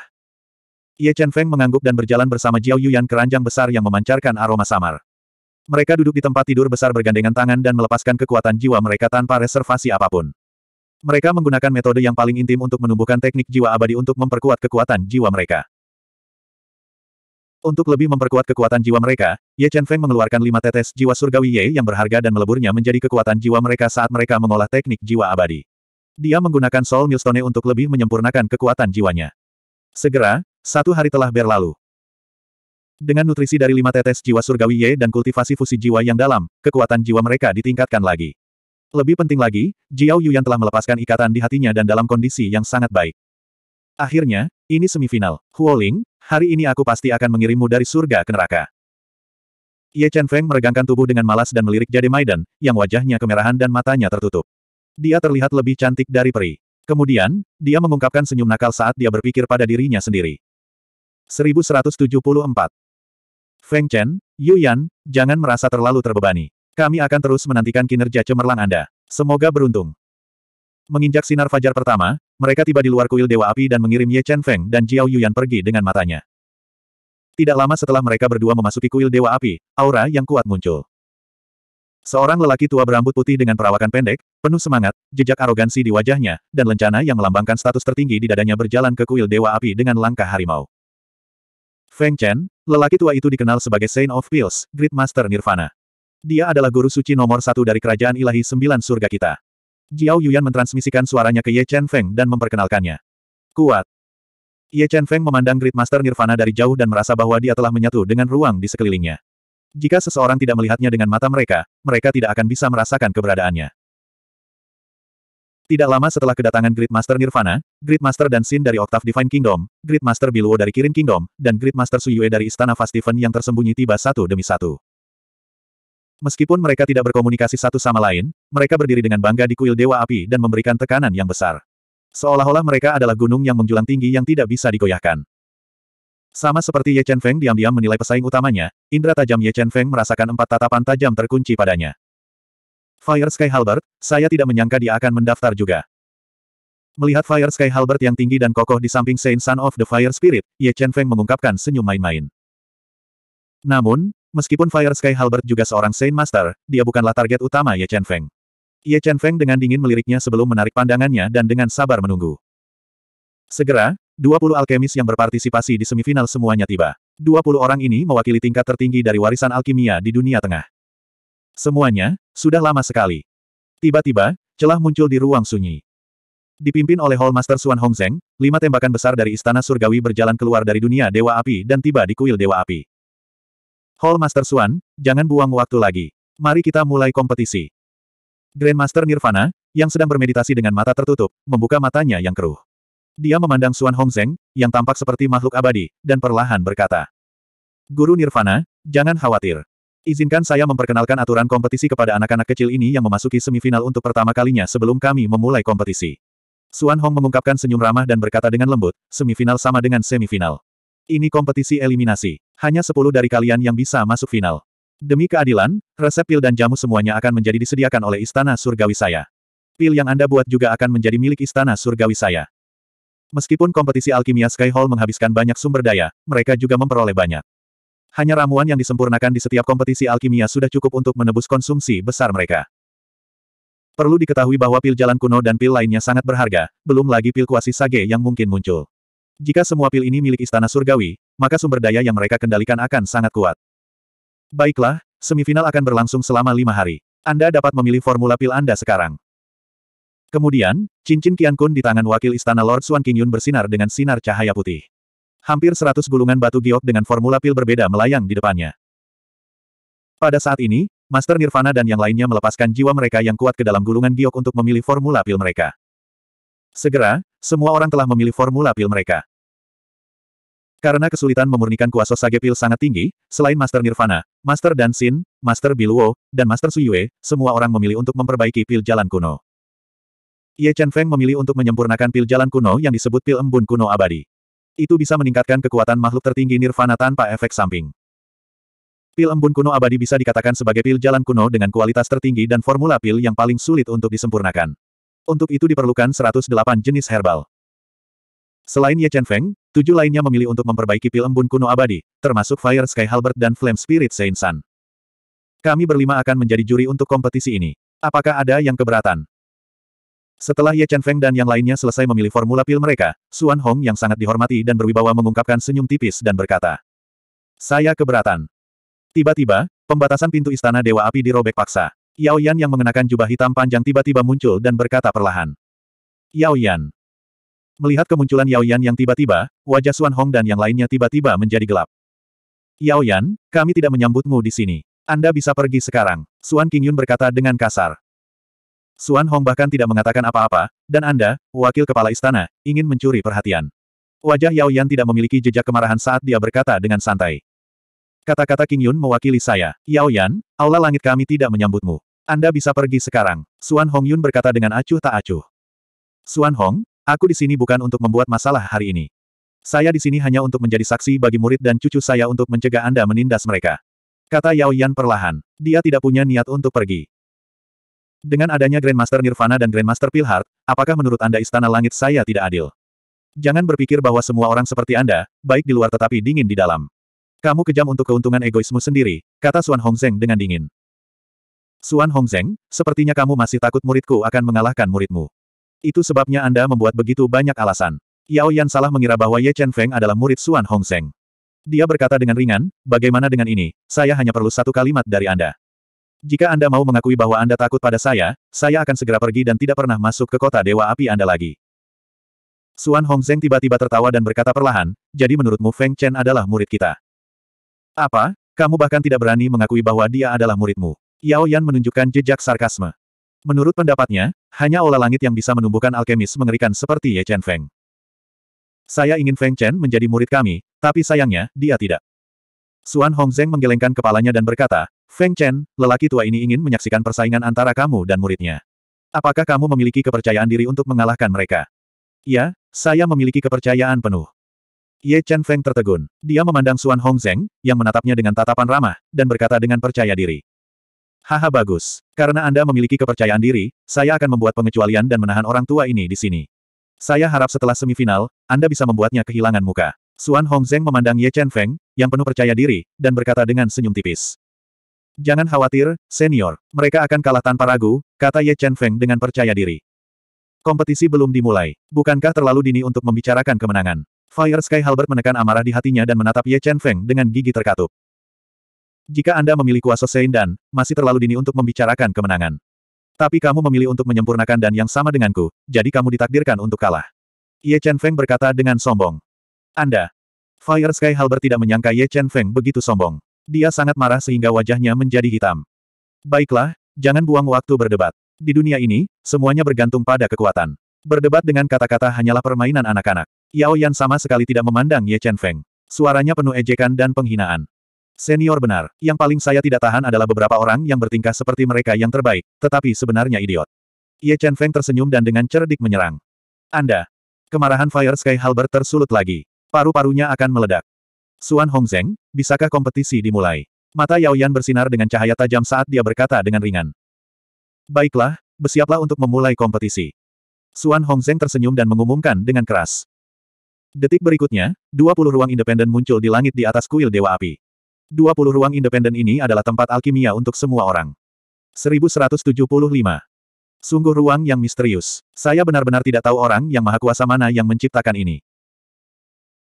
Ye Chen Feng mengangguk dan berjalan bersama Jiao Yuan ranjang besar yang memancarkan aroma samar. Mereka duduk di tempat tidur besar bergandengan tangan dan melepaskan kekuatan jiwa mereka tanpa reservasi apapun. Mereka menggunakan metode yang paling intim untuk menumbuhkan teknik jiwa abadi untuk memperkuat kekuatan jiwa mereka. Untuk lebih memperkuat kekuatan jiwa mereka, Ye Chen Feng mengeluarkan lima tetes jiwa surgawi Ye yang berharga dan meleburnya menjadi kekuatan jiwa mereka saat mereka mengolah teknik jiwa abadi. Dia menggunakan Soul Milestone untuk lebih menyempurnakan kekuatan jiwanya. Segera, satu hari telah berlalu. Dengan nutrisi dari lima tetes jiwa surgawi Ye dan kultivasi fusi jiwa yang dalam, kekuatan jiwa mereka ditingkatkan lagi. Lebih penting lagi, Jiao Yuyan telah melepaskan ikatan di hatinya dan dalam kondisi yang sangat baik. Akhirnya, ini semifinal. Huoling, hari ini aku pasti akan mengirimmu dari surga ke neraka. Ye Chen Feng meregangkan tubuh dengan malas dan melirik Jade Maiden, yang wajahnya kemerahan dan matanya tertutup. Dia terlihat lebih cantik dari peri. Kemudian, dia mengungkapkan senyum nakal saat dia berpikir pada dirinya sendiri. 1174. Feng Chen, Yu Yan, jangan merasa terlalu terbebani. Kami akan terus menantikan kinerja cemerlang Anda. Semoga beruntung. Menginjak sinar fajar pertama, mereka tiba di luar kuil Dewa Api dan mengirim Ye Chen Feng dan Jiao Yuyan pergi dengan matanya. Tidak lama setelah mereka berdua memasuki kuil Dewa Api, aura yang kuat muncul. Seorang lelaki tua berambut putih dengan perawakan pendek, penuh semangat, jejak arogansi di wajahnya, dan lencana yang melambangkan status tertinggi di dadanya berjalan ke kuil Dewa Api dengan langkah harimau. Feng Chen, lelaki tua itu dikenal sebagai Saint of Pills, Great Master Nirvana. Dia adalah guru suci nomor satu dari kerajaan ilahi sembilan surga kita. Jiao Yuan mentransmisikan suaranya ke Ye Chen Feng dan memperkenalkannya. Kuat. Ye Chen Feng memandang Great Master Nirvana dari jauh dan merasa bahwa dia telah menyatu dengan ruang di sekelilingnya. Jika seseorang tidak melihatnya dengan mata mereka, mereka tidak akan bisa merasakan keberadaannya. Tidak lama setelah kedatangan Great Master Nirvana, Great Master dan Sin dari Octave Divine Kingdom, Great Master Biluo dari Kirin Kingdom, dan Great Master Suyue dari Istana Fastiven yang tersembunyi tiba satu demi satu. Meskipun mereka tidak berkomunikasi satu sama lain, mereka berdiri dengan bangga di kuil Dewa Api dan memberikan tekanan yang besar. Seolah-olah mereka adalah gunung yang menjulang tinggi yang tidak bisa digoyahkan. Sama seperti Ye Chen Feng diam-diam menilai pesaing utamanya, indera tajam Ye Chen Feng merasakan empat tatapan tajam terkunci padanya. Fire Sky Halbert, saya tidak menyangka dia akan mendaftar juga. Melihat Fire Sky Halbert yang tinggi dan kokoh di samping Saint Son of the Fire Spirit, Ye Chen Feng mengungkapkan senyum main-main. Namun, Meskipun Fire Sky Halbert juga seorang Saint Master, dia bukanlah target utama Ye Chen Feng. Ye Chen Feng dengan dingin meliriknya sebelum menarik pandangannya dan dengan sabar menunggu. Segera, 20 alkemis yang berpartisipasi di semifinal semuanya tiba. 20 orang ini mewakili tingkat tertinggi dari warisan alkimia di dunia tengah. Semuanya, sudah lama sekali. Tiba-tiba, celah muncul di ruang sunyi. Dipimpin oleh Hall Master Suan Hongzeng, lima tembakan besar dari Istana Surgawi berjalan keluar dari dunia Dewa Api dan tiba di kuil Dewa Api. Hall Master Suan, jangan buang waktu lagi. Mari kita mulai kompetisi. Grandmaster Nirvana, yang sedang bermeditasi dengan mata tertutup, membuka matanya yang keruh. Dia memandang Suan Hongzeng, yang tampak seperti makhluk abadi, dan perlahan berkata. Guru Nirvana, jangan khawatir. Izinkan saya memperkenalkan aturan kompetisi kepada anak-anak kecil ini yang memasuki semifinal untuk pertama kalinya sebelum kami memulai kompetisi. Suan Hong mengungkapkan senyum ramah dan berkata dengan lembut, semifinal sama dengan semifinal. Ini kompetisi eliminasi. Hanya 10 dari kalian yang bisa masuk final. Demi keadilan, resep pil dan jamu semuanya akan menjadi disediakan oleh istana surgawi saya. Pil yang Anda buat juga akan menjadi milik istana surgawi saya. Meskipun kompetisi alkimia Sky Hall menghabiskan banyak sumber daya, mereka juga memperoleh banyak. Hanya ramuan yang disempurnakan di setiap kompetisi alkimia sudah cukup untuk menebus konsumsi besar mereka. Perlu diketahui bahwa pil jalan kuno dan pil lainnya sangat berharga, belum lagi pil kuasi sage yang mungkin muncul. Jika semua pil ini milik Istana Surgawi, maka sumber daya yang mereka kendalikan akan sangat kuat. Baiklah, semifinal akan berlangsung selama lima hari. Anda dapat memilih formula pil Anda sekarang. Kemudian, cincin Kian Kun di tangan wakil istana Lord Xuan Yun bersinar dengan sinar cahaya putih. Hampir seratus gulungan batu giok dengan formula pil berbeda melayang di depannya. Pada saat ini, Master Nirvana dan yang lainnya melepaskan jiwa mereka yang kuat ke dalam gulungan giok untuk memilih formula pil mereka. Segera, semua orang telah memilih formula pil mereka. Karena kesulitan memurnikan kuasa Sage Pil sangat tinggi, selain Master Nirvana, Master Dan Xin, Master Biluo, dan Master Suyue, semua orang memilih untuk memperbaiki pil jalan kuno. Ye Chen Feng memilih untuk menyempurnakan pil jalan kuno yang disebut pil embun kuno abadi. Itu bisa meningkatkan kekuatan makhluk tertinggi Nirvana tanpa efek samping. Pil embun kuno abadi bisa dikatakan sebagai pil jalan kuno dengan kualitas tertinggi dan formula pil yang paling sulit untuk disempurnakan. Untuk itu diperlukan 108 jenis herbal. Selain Ye Chen Feng, Tujuh lainnya memilih untuk memperbaiki pil embun kuno abadi, termasuk Fire Sky Halbert dan Flame Spirit Saint Sun. Kami berlima akan menjadi juri untuk kompetisi ini. Apakah ada yang keberatan? Setelah Ye Chen Feng dan yang lainnya selesai memilih formula pil mereka, Suan Hong yang sangat dihormati dan berwibawa mengungkapkan senyum tipis dan berkata, Saya keberatan. Tiba-tiba, pembatasan pintu istana Dewa Api dirobek paksa. Yao Yan yang mengenakan jubah hitam panjang tiba-tiba muncul dan berkata perlahan. Yao Yan. Melihat kemunculan Yao Yan yang tiba-tiba, wajah Xuan Hong dan yang lainnya tiba-tiba menjadi gelap. Yao Yan, kami tidak menyambutmu di sini. Anda bisa pergi sekarang, Xuan Yun berkata dengan kasar. Xuan Hong bahkan tidak mengatakan apa-apa, dan Anda, wakil kepala istana, ingin mencuri perhatian. Wajah Yao Yan tidak memiliki jejak kemarahan saat dia berkata dengan santai. Kata-kata King Yun mewakili saya, Yao Yan, aula langit kami tidak menyambutmu. Anda bisa pergi sekarang, Xuan Hong Yun berkata dengan acuh tak acuh. Xuan Hong, Aku di sini bukan untuk membuat masalah hari ini. Saya di sini hanya untuk menjadi saksi bagi murid dan cucu saya untuk mencegah Anda menindas mereka. Kata Yao Yan perlahan. Dia tidak punya niat untuk pergi. Dengan adanya Grandmaster Nirvana dan Grandmaster Pilhart, apakah menurut Anda istana langit saya tidak adil? Jangan berpikir bahwa semua orang seperti Anda, baik di luar tetapi dingin di dalam. Kamu kejam untuk keuntungan egoismu sendiri, kata Suan Hongzeng dengan dingin. Suan Hongzeng, sepertinya kamu masih takut muridku akan mengalahkan muridmu. Itu sebabnya Anda membuat begitu banyak alasan. Yao Yan salah mengira bahwa Ye Chen Feng adalah murid Suan Hong Seng. Dia berkata dengan ringan, bagaimana dengan ini, saya hanya perlu satu kalimat dari Anda. Jika Anda mau mengakui bahwa Anda takut pada saya, saya akan segera pergi dan tidak pernah masuk ke kota Dewa Api Anda lagi. Suan Hong Zeng tiba-tiba tertawa dan berkata perlahan, jadi menurutmu Feng Chen adalah murid kita? Apa? Kamu bahkan tidak berani mengakui bahwa dia adalah muridmu. Yao Yan menunjukkan jejak sarkasme. Menurut pendapatnya, hanya olah langit yang bisa menumbuhkan alkemis mengerikan seperti Ye Chen Feng. Saya ingin Feng Chen menjadi murid kami, tapi sayangnya, dia tidak. Suan Hongzeng menggelengkan kepalanya dan berkata, Feng Chen, lelaki tua ini ingin menyaksikan persaingan antara kamu dan muridnya. Apakah kamu memiliki kepercayaan diri untuk mengalahkan mereka? Ya, saya memiliki kepercayaan penuh. Ye Chen Feng tertegun. Dia memandang Suan Hongzeng, yang menatapnya dengan tatapan ramah, dan berkata dengan percaya diri. Haha bagus. Karena Anda memiliki kepercayaan diri, saya akan membuat pengecualian dan menahan orang tua ini di sini. Saya harap setelah semifinal, Anda bisa membuatnya kehilangan muka. Suan Hongzeng memandang Ye Chen Feng, yang penuh percaya diri, dan berkata dengan senyum tipis. Jangan khawatir, senior. Mereka akan kalah tanpa ragu, kata Ye Chen Feng dengan percaya diri. Kompetisi belum dimulai. Bukankah terlalu dini untuk membicarakan kemenangan? Fire Sky Halbert menekan amarah di hatinya dan menatap Ye Chen Feng dengan gigi terkatup. Jika Anda memilih kuasa Sein dan masih terlalu dini untuk membicarakan kemenangan. Tapi kamu memilih untuk menyempurnakan dan yang sama denganku, jadi kamu ditakdirkan untuk kalah. Ye Chen Feng berkata dengan sombong. Anda. Fire Sky Halber tidak menyangka Ye Chen Feng begitu sombong. Dia sangat marah sehingga wajahnya menjadi hitam. Baiklah, jangan buang waktu berdebat. Di dunia ini, semuanya bergantung pada kekuatan. Berdebat dengan kata-kata hanyalah permainan anak-anak. Yao Yan sama sekali tidak memandang Ye Chen Feng. Suaranya penuh ejekan dan penghinaan. Senior benar, yang paling saya tidak tahan adalah beberapa orang yang bertingkah seperti mereka yang terbaik, tetapi sebenarnya idiot. Ye Chen Feng tersenyum dan dengan cerdik menyerang. Anda. Kemarahan Fire Sky Halbert tersulut lagi. Paru-parunya akan meledak. Suan Hongzeng, bisakah kompetisi dimulai? Mata Yao Yan bersinar dengan cahaya tajam saat dia berkata dengan ringan. Baiklah, bersiaplah untuk memulai kompetisi. Suan Hongzeng tersenyum dan mengumumkan dengan keras. Detik berikutnya, 20 ruang independen muncul di langit di atas kuil Dewa Api. 20 ruang independen ini adalah tempat alkimia untuk semua orang. 1175. Sungguh ruang yang misterius. Saya benar-benar tidak tahu orang yang maha kuasa mana yang menciptakan ini.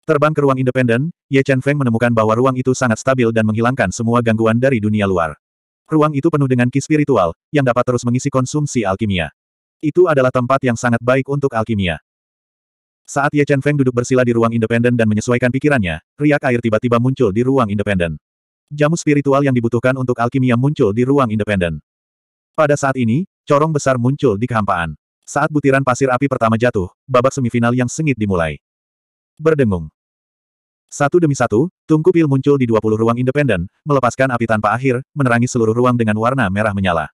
Terbang ke ruang independen, Ye Chen Feng menemukan bahwa ruang itu sangat stabil dan menghilangkan semua gangguan dari dunia luar. Ruang itu penuh dengan ki spiritual, yang dapat terus mengisi konsumsi alkimia. Itu adalah tempat yang sangat baik untuk alkimia. Saat Ye Chen Feng duduk bersila di ruang independen dan menyesuaikan pikirannya, riak air tiba-tiba muncul di ruang independen. Jamu spiritual yang dibutuhkan untuk alkimia muncul di ruang independen. Pada saat ini, corong besar muncul di kehampaan. Saat butiran pasir api pertama jatuh, babak semifinal yang sengit dimulai. Berdengung. Satu demi satu, tungku pil muncul di 20 ruang independen, melepaskan api tanpa akhir, menerangi seluruh ruang dengan warna merah menyala.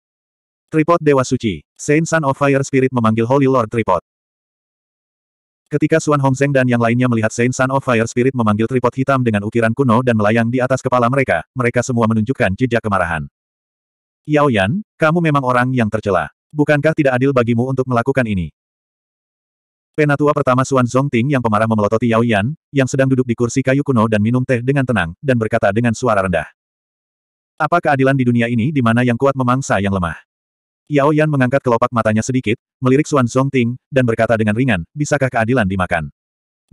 Tripod Dewa Suci, Saint Son of Fire Spirit memanggil Holy Lord Tripod. Ketika Xuan Hongzeng dan yang lainnya melihat Saint Sun of Fire Spirit memanggil tripod hitam dengan ukiran kuno dan melayang di atas kepala mereka, mereka semua menunjukkan jejak kemarahan. Yao Yan, kamu memang orang yang tercela. Bukankah tidak adil bagimu untuk melakukan ini? Penatua pertama Xuan Zongting yang pemarah memelototi Yao Yan, yang sedang duduk di kursi kayu kuno dan minum teh dengan tenang, dan berkata dengan suara rendah. Apa keadilan di dunia ini di mana yang kuat memangsa yang lemah? Yao Yan mengangkat kelopak matanya sedikit, melirik Xuan Zhongting, dan berkata dengan ringan, bisakah keadilan dimakan?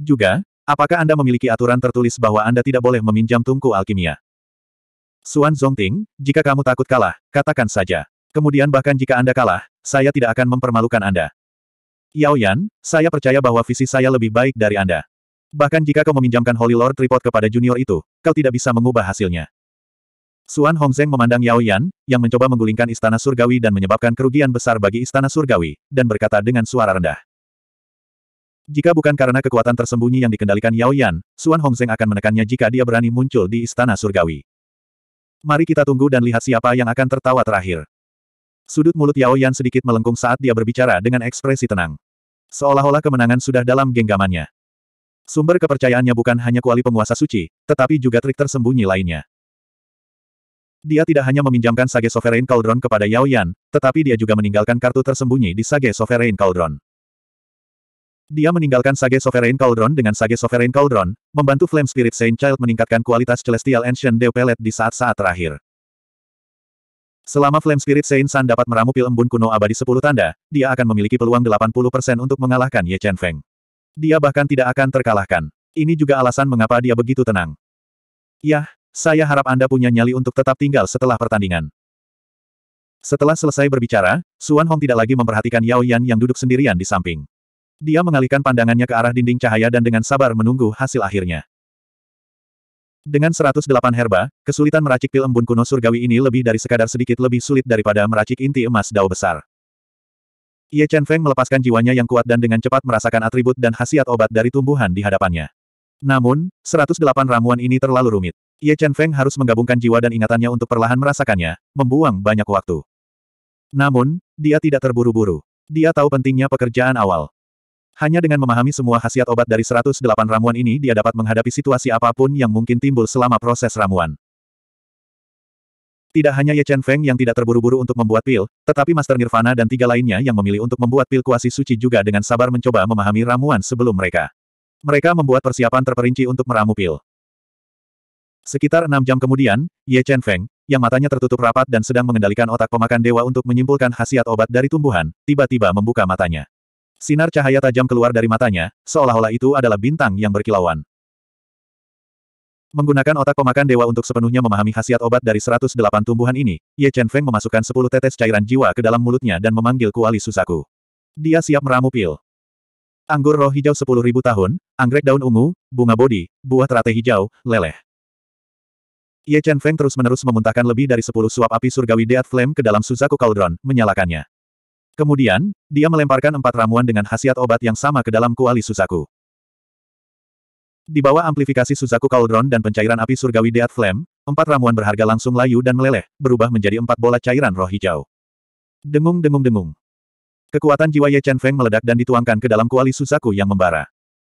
Juga, apakah Anda memiliki aturan tertulis bahwa Anda tidak boleh meminjam tungku alkimia? Xuan Zhongting, jika kamu takut kalah, katakan saja. Kemudian bahkan jika Anda kalah, saya tidak akan mempermalukan Anda. Yao Yan, saya percaya bahwa visi saya lebih baik dari Anda. Bahkan jika kau meminjamkan Holy Lord Tripod kepada junior itu, kau tidak bisa mengubah hasilnya. Suan Hongzeng memandang Yao Yan, yang mencoba menggulingkan istana surgawi dan menyebabkan kerugian besar bagi istana surgawi, dan berkata dengan suara rendah. Jika bukan karena kekuatan tersembunyi yang dikendalikan Yao Yan, Suan Hongzeng akan menekannya jika dia berani muncul di istana surgawi. Mari kita tunggu dan lihat siapa yang akan tertawa terakhir. Sudut mulut Yao Yan sedikit melengkung saat dia berbicara dengan ekspresi tenang. Seolah-olah kemenangan sudah dalam genggamannya. Sumber kepercayaannya bukan hanya kuali penguasa suci, tetapi juga trik tersembunyi lainnya. Dia tidak hanya meminjamkan Sage Sovereign Cauldron kepada Yao Yan, tetapi dia juga meninggalkan kartu tersembunyi di Sage Sovereign Cauldron. Dia meninggalkan Sage Sovereign Cauldron dengan Sage Sovereign Cauldron, membantu Flame Spirit Saint Child meningkatkan kualitas Celestial Ancient Dew Pellet di saat-saat terakhir. Selama Flame Spirit Saint San dapat meramu pil embun kuno abadi sepuluh tanda, dia akan memiliki peluang 80% untuk mengalahkan Ye Chen Feng. Dia bahkan tidak akan terkalahkan. Ini juga alasan mengapa dia begitu tenang. Yah, saya harap Anda punya nyali untuk tetap tinggal setelah pertandingan. Setelah selesai berbicara, Suan Hong tidak lagi memperhatikan Yao Yan yang duduk sendirian di samping. Dia mengalihkan pandangannya ke arah dinding cahaya dan dengan sabar menunggu hasil akhirnya. Dengan 108 herba, kesulitan meracik pil embun kuno surgawi ini lebih dari sekadar sedikit lebih sulit daripada meracik inti emas dao besar. Ye Chen Feng melepaskan jiwanya yang kuat dan dengan cepat merasakan atribut dan khasiat obat dari tumbuhan di hadapannya. Namun, 108 ramuan ini terlalu rumit. Ye Chen Feng harus menggabungkan jiwa dan ingatannya untuk perlahan merasakannya, membuang banyak waktu. Namun, dia tidak terburu-buru. Dia tahu pentingnya pekerjaan awal. Hanya dengan memahami semua khasiat obat dari 108 ramuan ini dia dapat menghadapi situasi apapun yang mungkin timbul selama proses ramuan. Tidak hanya Ye Chen Feng yang tidak terburu-buru untuk membuat pil, tetapi Master Nirvana dan tiga lainnya yang memilih untuk membuat pil kuasi suci juga dengan sabar mencoba memahami ramuan sebelum mereka. Mereka membuat persiapan terperinci untuk meramu pil. Sekitar enam jam kemudian, Ye Chen Feng, yang matanya tertutup rapat dan sedang mengendalikan otak pemakan dewa untuk menyimpulkan khasiat obat dari tumbuhan, tiba-tiba membuka matanya. Sinar cahaya tajam keluar dari matanya, seolah-olah itu adalah bintang yang berkilauan. Menggunakan otak pemakan dewa untuk sepenuhnya memahami khasiat obat dari 108 tumbuhan ini, Ye Chen Feng memasukkan 10 tetes cairan jiwa ke dalam mulutnya dan memanggil kuali Susaku. Dia siap meramu pil. Anggur roh hijau 10.000 tahun, anggrek daun ungu, bunga bodi, buah teratai hijau, leleh. Ye Chen Feng terus-menerus memuntahkan lebih dari sepuluh suap api surgawi dead Flame ke dalam Suzaku Cauldron, menyalakannya. Kemudian, dia melemparkan empat ramuan dengan khasiat obat yang sama ke dalam kuali Suzaku. Di bawah amplifikasi Suzaku Cauldron dan pencairan api surgawi dead Flame, empat ramuan berharga langsung layu dan meleleh, berubah menjadi empat bola cairan roh hijau. Dengung-dengung-dengung. Kekuatan jiwa Ye Chen Feng meledak dan dituangkan ke dalam kuali Suzaku yang membara.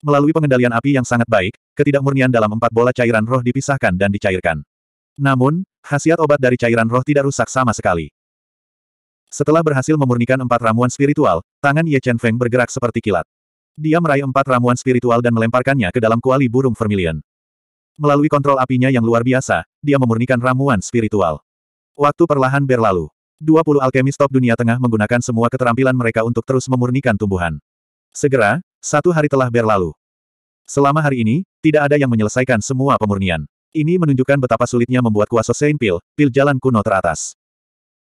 Melalui pengendalian api yang sangat baik, ketidakmurnian dalam empat bola cairan roh dipisahkan dan dicairkan. Namun, khasiat obat dari cairan roh tidak rusak sama sekali. Setelah berhasil memurnikan empat ramuan spiritual, tangan Ye Chen Feng bergerak seperti kilat. Dia meraih empat ramuan spiritual dan melemparkannya ke dalam kuali burung vermilion. Melalui kontrol apinya yang luar biasa, dia memurnikan ramuan spiritual. Waktu perlahan berlalu. 20 alkemis top dunia tengah menggunakan semua keterampilan mereka untuk terus memurnikan tumbuhan. Segera, satu hari telah berlalu. Selama hari ini, tidak ada yang menyelesaikan semua pemurnian. Ini menunjukkan betapa sulitnya membuat kuasa Saint Pil, pil jalan kuno teratas.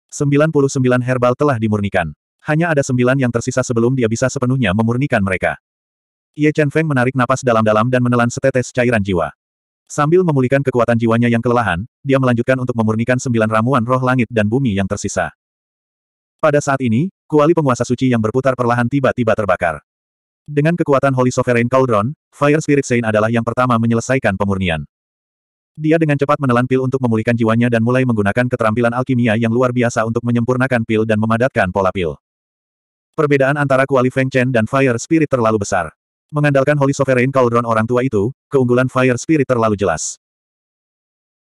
99 herbal telah dimurnikan. Hanya ada sembilan yang tersisa sebelum dia bisa sepenuhnya memurnikan mereka. Ye Chen Feng menarik napas dalam-dalam dan menelan setetes cairan jiwa. Sambil memulihkan kekuatan jiwanya yang kelelahan, dia melanjutkan untuk memurnikan sembilan ramuan roh langit dan bumi yang tersisa. Pada saat ini, kuali penguasa suci yang berputar perlahan tiba-tiba terbakar. Dengan kekuatan Holy Sovereign Cauldron, Fire Spirit Saint adalah yang pertama menyelesaikan pemurnian. Dia dengan cepat menelan pil untuk memulihkan jiwanya dan mulai menggunakan keterampilan alkimia yang luar biasa untuk menyempurnakan pil dan memadatkan pola pil. Perbedaan antara kuali Feng Chen dan Fire Spirit terlalu besar. Mengandalkan Holy Sovereign Cauldron orang tua itu, keunggulan Fire Spirit terlalu jelas.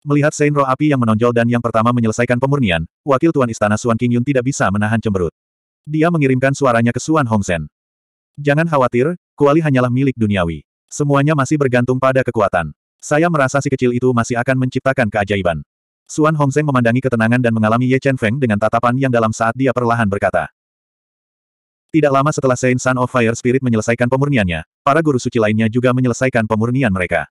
Melihat Roh api yang menonjol dan yang pertama menyelesaikan pemurnian, wakil Tuan Istana Suan King Yun tidak bisa menahan cemberut. Dia mengirimkan suaranya ke Suan Hong Sen. Jangan khawatir, kuali hanyalah milik duniawi. Semuanya masih bergantung pada kekuatan. Saya merasa si kecil itu masih akan menciptakan keajaiban. Suan Hongzeng memandangi ketenangan dan mengalami Ye Chen Feng dengan tatapan yang dalam saat dia perlahan berkata. Tidak lama setelah Saint Sun of Fire Spirit menyelesaikan pemurniannya, para guru suci lainnya juga menyelesaikan pemurnian mereka.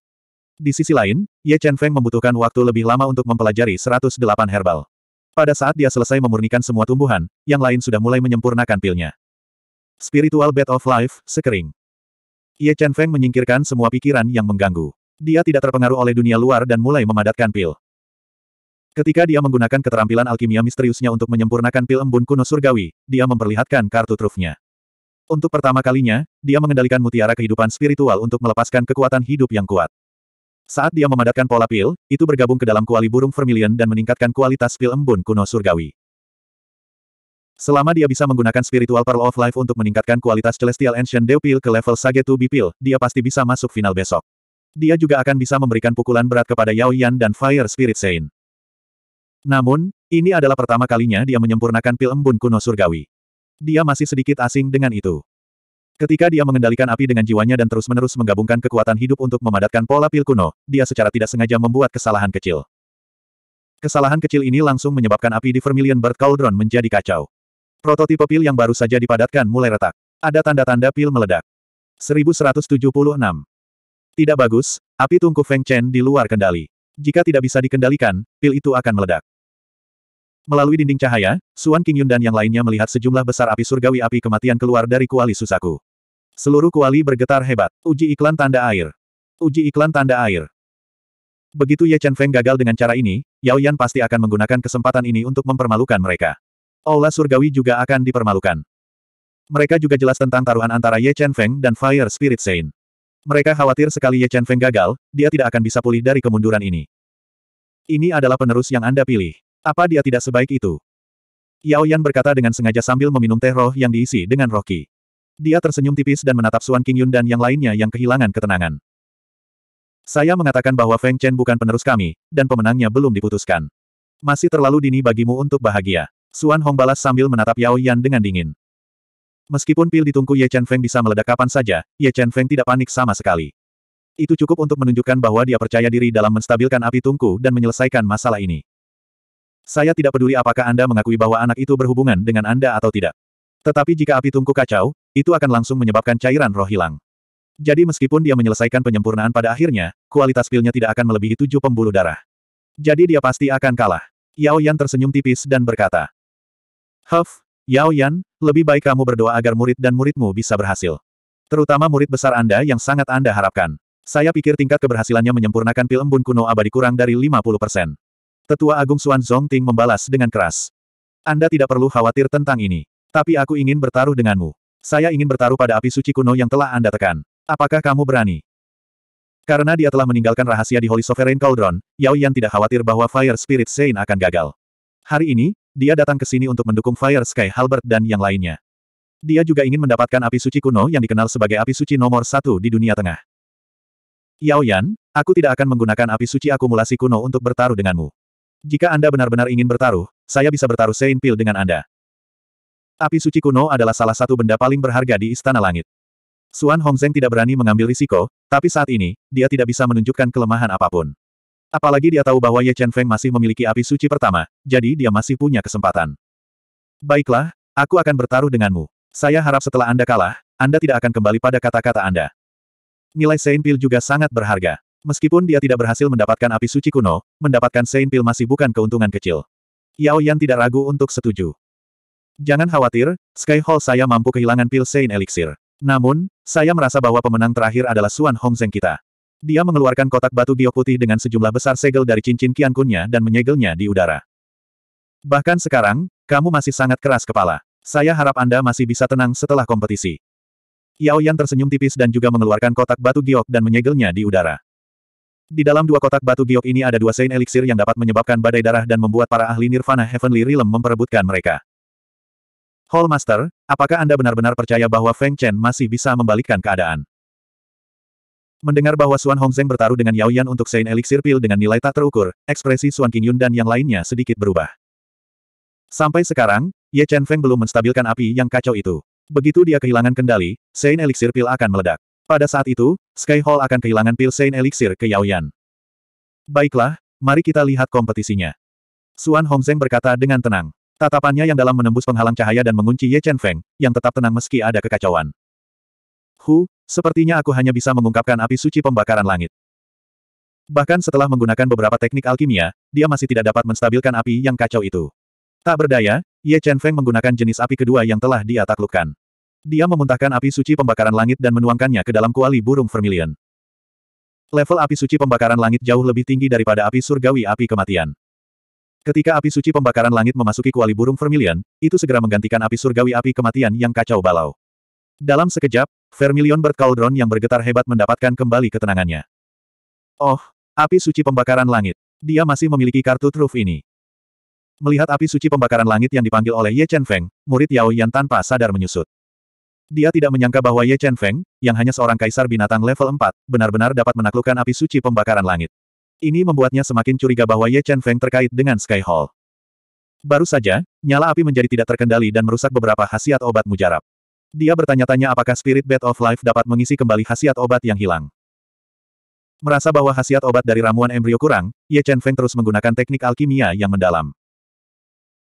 Di sisi lain, Ye Chen Feng membutuhkan waktu lebih lama untuk mempelajari 108 herbal. Pada saat dia selesai memurnikan semua tumbuhan, yang lain sudah mulai menyempurnakan pilnya. Spiritual Bed of Life, Sekering. Ye Chen Feng menyingkirkan semua pikiran yang mengganggu. Dia tidak terpengaruh oleh dunia luar dan mulai memadatkan pil. Ketika dia menggunakan keterampilan alkimia misteriusnya untuk menyempurnakan pil embun kuno surgawi, dia memperlihatkan kartu trufnya. Untuk pertama kalinya, dia mengendalikan mutiara kehidupan spiritual untuk melepaskan kekuatan hidup yang kuat. Saat dia memadatkan pola pil, itu bergabung ke dalam kuali burung vermilion dan meningkatkan kualitas pil embun kuno surgawi. Selama dia bisa menggunakan spiritual Pearl of Life untuk meningkatkan kualitas Celestial Ancient Dew pil ke level Sage 2 be pil, dia pasti bisa masuk final besok. Dia juga akan bisa memberikan pukulan berat kepada Yao Yan dan Fire Spirit Saint. Namun, ini adalah pertama kalinya dia menyempurnakan pil embun kuno surgawi. Dia masih sedikit asing dengan itu. Ketika dia mengendalikan api dengan jiwanya dan terus-menerus menggabungkan kekuatan hidup untuk memadatkan pola pil kuno, dia secara tidak sengaja membuat kesalahan kecil. Kesalahan kecil ini langsung menyebabkan api di Vermilion Bird Cauldron menjadi kacau. Prototipe pil yang baru saja dipadatkan mulai retak. Ada tanda-tanda pil meledak. 1176. Tidak bagus, api tungku Feng Chen di luar kendali. Jika tidak bisa dikendalikan, pil itu akan meledak. Melalui dinding cahaya, Suan King Yun dan yang lainnya melihat sejumlah besar api surgawi api kematian keluar dari kuali Susaku. Seluruh kuali bergetar hebat. Uji iklan tanda air. Uji iklan tanda air. Begitu Ye Chen Feng gagal dengan cara ini, Yao Yan pasti akan menggunakan kesempatan ini untuk mempermalukan mereka. Aula surgawi juga akan dipermalukan. Mereka juga jelas tentang taruhan antara Ye Chen Feng dan Fire Spirit Saint. Mereka khawatir sekali Ye Chen Feng gagal, dia tidak akan bisa pulih dari kemunduran ini. Ini adalah penerus yang Anda pilih. Apa dia tidak sebaik itu? Yao Yan berkata dengan sengaja sambil meminum teh roh yang diisi dengan Rocky. Dia tersenyum tipis dan menatap Suan King Yun dan yang lainnya yang kehilangan ketenangan. Saya mengatakan bahwa Feng Chen bukan penerus kami, dan pemenangnya belum diputuskan. Masih terlalu dini bagimu untuk bahagia. Suan Hong balas sambil menatap Yao Yan dengan dingin. Meskipun pil di tungku Ye Chen Feng bisa meledak kapan saja, Ye Chen Feng tidak panik sama sekali. Itu cukup untuk menunjukkan bahwa dia percaya diri dalam menstabilkan api tungku dan menyelesaikan masalah ini. Saya tidak peduli apakah Anda mengakui bahwa anak itu berhubungan dengan Anda atau tidak. Tetapi jika api tungku kacau, itu akan langsung menyebabkan cairan roh hilang. Jadi meskipun dia menyelesaikan penyempurnaan pada akhirnya, kualitas pilnya tidak akan melebihi tujuh pembuluh darah. Jadi dia pasti akan kalah. Yao Yan tersenyum tipis dan berkata, Huff, Yao Yan, lebih baik kamu berdoa agar murid dan muridmu bisa berhasil. Terutama murid besar Anda yang sangat Anda harapkan. Saya pikir tingkat keberhasilannya menyempurnakan pil embun kuno abadi kurang dari 50%. Tetua Agung Xuan Zongting membalas dengan keras. Anda tidak perlu khawatir tentang ini. Tapi aku ingin bertaruh denganmu. Saya ingin bertaruh pada api suci kuno yang telah Anda tekan. Apakah kamu berani? Karena dia telah meninggalkan rahasia di Holy Sovereign Cauldron, Yao Yan tidak khawatir bahwa Fire Spirit Saint akan gagal. Hari ini, dia datang ke sini untuk mendukung Fire Sky Halbert dan yang lainnya. Dia juga ingin mendapatkan api suci kuno yang dikenal sebagai api suci nomor satu di dunia tengah. Yao Yan, aku tidak akan menggunakan api suci akumulasi kuno untuk bertaruh denganmu. Jika Anda benar-benar ingin bertaruh, saya bisa bertaruh Saint Pil dengan Anda. Api suci kuno adalah salah satu benda paling berharga di Istana Langit. Suan Hongzeng tidak berani mengambil risiko, tapi saat ini, dia tidak bisa menunjukkan kelemahan apapun. Apalagi dia tahu bahwa Ye Chen Feng masih memiliki api suci pertama, jadi dia masih punya kesempatan. Baiklah, aku akan bertaruh denganmu. Saya harap setelah Anda kalah, Anda tidak akan kembali pada kata-kata Anda. Nilai Saint Pil juga sangat berharga. Meskipun dia tidak berhasil mendapatkan api suci kuno, mendapatkan Saint Pil masih bukan keuntungan kecil. Yao Yan tidak ragu untuk setuju. Jangan khawatir, Sky Hall saya mampu kehilangan pil Saint Elixir. Namun, saya merasa bahwa pemenang terakhir adalah Suan Hongzeng kita. Dia mengeluarkan kotak batu giok putih dengan sejumlah besar segel dari cincin kiankunnya dan menyegelnya di udara. Bahkan sekarang, kamu masih sangat keras kepala. Saya harap Anda masih bisa tenang setelah kompetisi. Yao Yan tersenyum tipis dan juga mengeluarkan kotak batu giok dan menyegelnya di udara. Di dalam dua kotak batu giok ini ada dua sein elixir yang dapat menyebabkan badai darah dan membuat para ahli Nirvana Heavenly Realm memperebutkan mereka. Hall Master, apakah Anda benar-benar percaya bahwa Feng Chen masih bisa membalikkan keadaan? Mendengar bahwa Suan Hongzeng bertaruh dengan Yao Yan untuk Sein Elixir pil dengan nilai tak terukur, ekspresi Xuan Qingyun dan yang lainnya sedikit berubah. Sampai sekarang, Ye Chen Feng belum menstabilkan api yang kacau itu. Begitu dia kehilangan kendali, Sein Elixir pil akan meledak. Pada saat itu, Sky Hall akan kehilangan pil Sein Elixir ke Yao Yan. Baiklah, mari kita lihat kompetisinya. Suan Hongzeng berkata dengan tenang. Tatapannya yang dalam menembus penghalang cahaya dan mengunci Ye Chen Feng, yang tetap tenang meski ada kekacauan. Hu, sepertinya aku hanya bisa mengungkapkan api suci pembakaran langit. Bahkan setelah menggunakan beberapa teknik alkimia, dia masih tidak dapat menstabilkan api yang kacau itu. Tak berdaya, Ye Chen Feng menggunakan jenis api kedua yang telah dia taklukkan. Dia memuntahkan api suci pembakaran langit dan menuangkannya ke dalam kuali burung vermilion. Level api suci pembakaran langit jauh lebih tinggi daripada api surgawi api kematian. Ketika api suci pembakaran langit memasuki kuali burung vermilion, itu segera menggantikan api surgawi api kematian yang kacau balau. Dalam sekejap, Vermilion Bird Cauldron yang bergetar hebat mendapatkan kembali ketenangannya. Oh, api suci pembakaran langit. Dia masih memiliki kartu truf ini. Melihat api suci pembakaran langit yang dipanggil oleh Ye Chen Feng, murid Yao Yan tanpa sadar menyusut. Dia tidak menyangka bahwa Ye Chen Feng, yang hanya seorang kaisar binatang level 4, benar-benar dapat menaklukkan api suci pembakaran langit. Ini membuatnya semakin curiga bahwa Ye Chen Feng terkait dengan Sky Hall. Baru saja, nyala api menjadi tidak terkendali dan merusak beberapa khasiat obat mujarab. Dia bertanya-tanya apakah Spirit Bed of Life dapat mengisi kembali khasiat obat yang hilang. Merasa bahwa khasiat obat dari ramuan embrio kurang, Ye Chen Feng terus menggunakan teknik alkimia yang mendalam.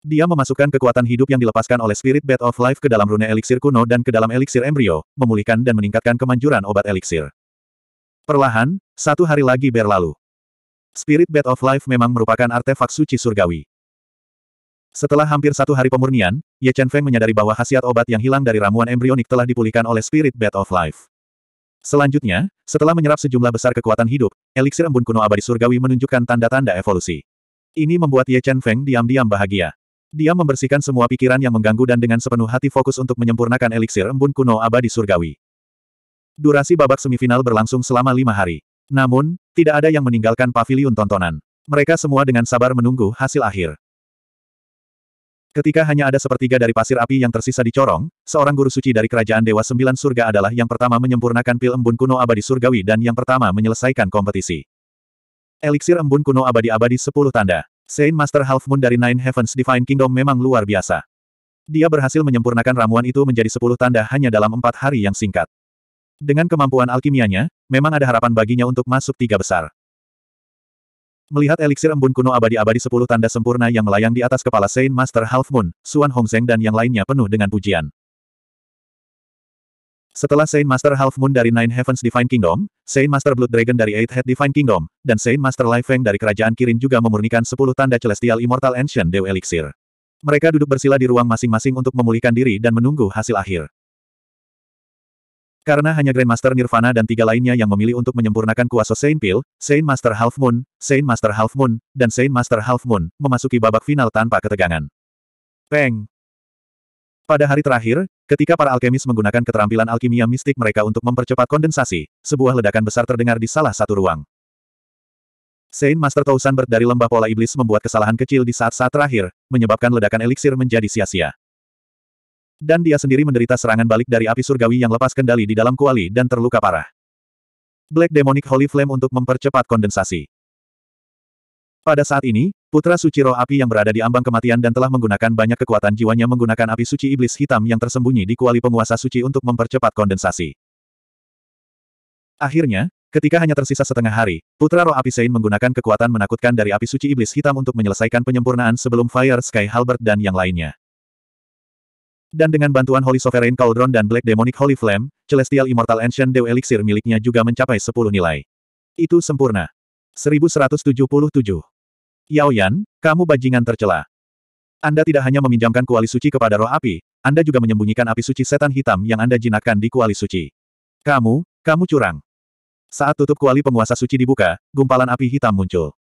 Dia memasukkan kekuatan hidup yang dilepaskan oleh Spirit Bed of Life ke dalam rune eliksir kuno dan ke dalam eliksir embrio, memulihkan dan meningkatkan kemanjuran obat eliksir. Perlahan, satu hari lagi berlalu. Spirit Bed of Life memang merupakan artefak suci surgawi. Setelah hampir satu hari pemurnian, Ye Chen Feng menyadari bahwa khasiat obat yang hilang dari ramuan embrionik telah dipulihkan oleh Spirit Bed of Life. Selanjutnya, setelah menyerap sejumlah besar kekuatan hidup, eliksir embun kuno abadi surgawi menunjukkan tanda-tanda evolusi. Ini membuat Ye Chen Feng diam-diam bahagia. Dia membersihkan semua pikiran yang mengganggu dan dengan sepenuh hati fokus untuk menyempurnakan eliksir embun kuno abadi surgawi. Durasi babak semifinal berlangsung selama lima hari. Namun, tidak ada yang meninggalkan paviliun tontonan. Mereka semua dengan sabar menunggu hasil akhir. Ketika hanya ada sepertiga dari pasir api yang tersisa di corong, seorang guru suci dari kerajaan Dewa Sembilan Surga adalah yang pertama menyempurnakan pil embun kuno abadi surgawi dan yang pertama menyelesaikan kompetisi. Eliksir embun kuno abadi-abadi sepuluh tanda. Saint Master Half Moon dari Nine Heavens Divine Kingdom memang luar biasa. Dia berhasil menyempurnakan ramuan itu menjadi sepuluh tanda hanya dalam empat hari yang singkat. Dengan kemampuan alkimianya, memang ada harapan baginya untuk masuk tiga besar. Melihat eliksir embun kuno abadi-abadi sepuluh tanda sempurna yang melayang di atas kepala Saint Master Half Moon, Xuan Hongzeng dan yang lainnya penuh dengan pujian. Setelah Saint Master Half Moon dari Nine Heavens Divine Kingdom, Saint Master Blood Dragon dari Eight Head Divine Kingdom, dan Saint Master Lai Feng dari Kerajaan Kirin juga memurnikan sepuluh tanda Celestial Immortal Ancient Dew Elixir. Mereka duduk bersila di ruang masing-masing untuk memulihkan diri dan menunggu hasil akhir. Karena hanya Grandmaster Nirvana dan tiga lainnya yang memilih untuk menyempurnakan kuasa Saint Pill, Saint Master Half Moon, Saint Master Half Moon, dan Saint Master Half Moon, memasuki babak final tanpa ketegangan. Peng! Pada hari terakhir, ketika para alkemis menggunakan keterampilan alkimia mistik mereka untuk mempercepat kondensasi, sebuah ledakan besar terdengar di salah satu ruang. Saint Master Tausan dari lembah pola iblis membuat kesalahan kecil di saat-saat terakhir, menyebabkan ledakan eliksir menjadi sia-sia. Dan dia sendiri menderita serangan balik dari api surgawi yang lepas kendali di dalam kuali dan terluka parah. Black Demonic Holy Flame untuk mempercepat kondensasi. Pada saat ini, Putra Suci Roh Api yang berada di ambang kematian dan telah menggunakan banyak kekuatan jiwanya menggunakan api suci iblis hitam yang tersembunyi di kuali penguasa suci untuk mempercepat kondensasi. Akhirnya, ketika hanya tersisa setengah hari, Putra Roh Api Sein menggunakan kekuatan menakutkan dari api suci iblis hitam untuk menyelesaikan penyempurnaan sebelum Fire Sky Halbert dan yang lainnya. Dan dengan bantuan Holy Sovereign Cauldron dan Black Demonic Holy Flame, Celestial Immortal Ancient Dew Elixir miliknya juga mencapai 10 nilai. Itu sempurna. 1177. Yao Yan, kamu bajingan tercela. Anda tidak hanya meminjamkan kuali suci kepada roh api, Anda juga menyembunyikan api suci setan hitam yang Anda jinakkan di kuali suci. Kamu, kamu curang. Saat tutup kuali penguasa suci dibuka, gumpalan api hitam muncul.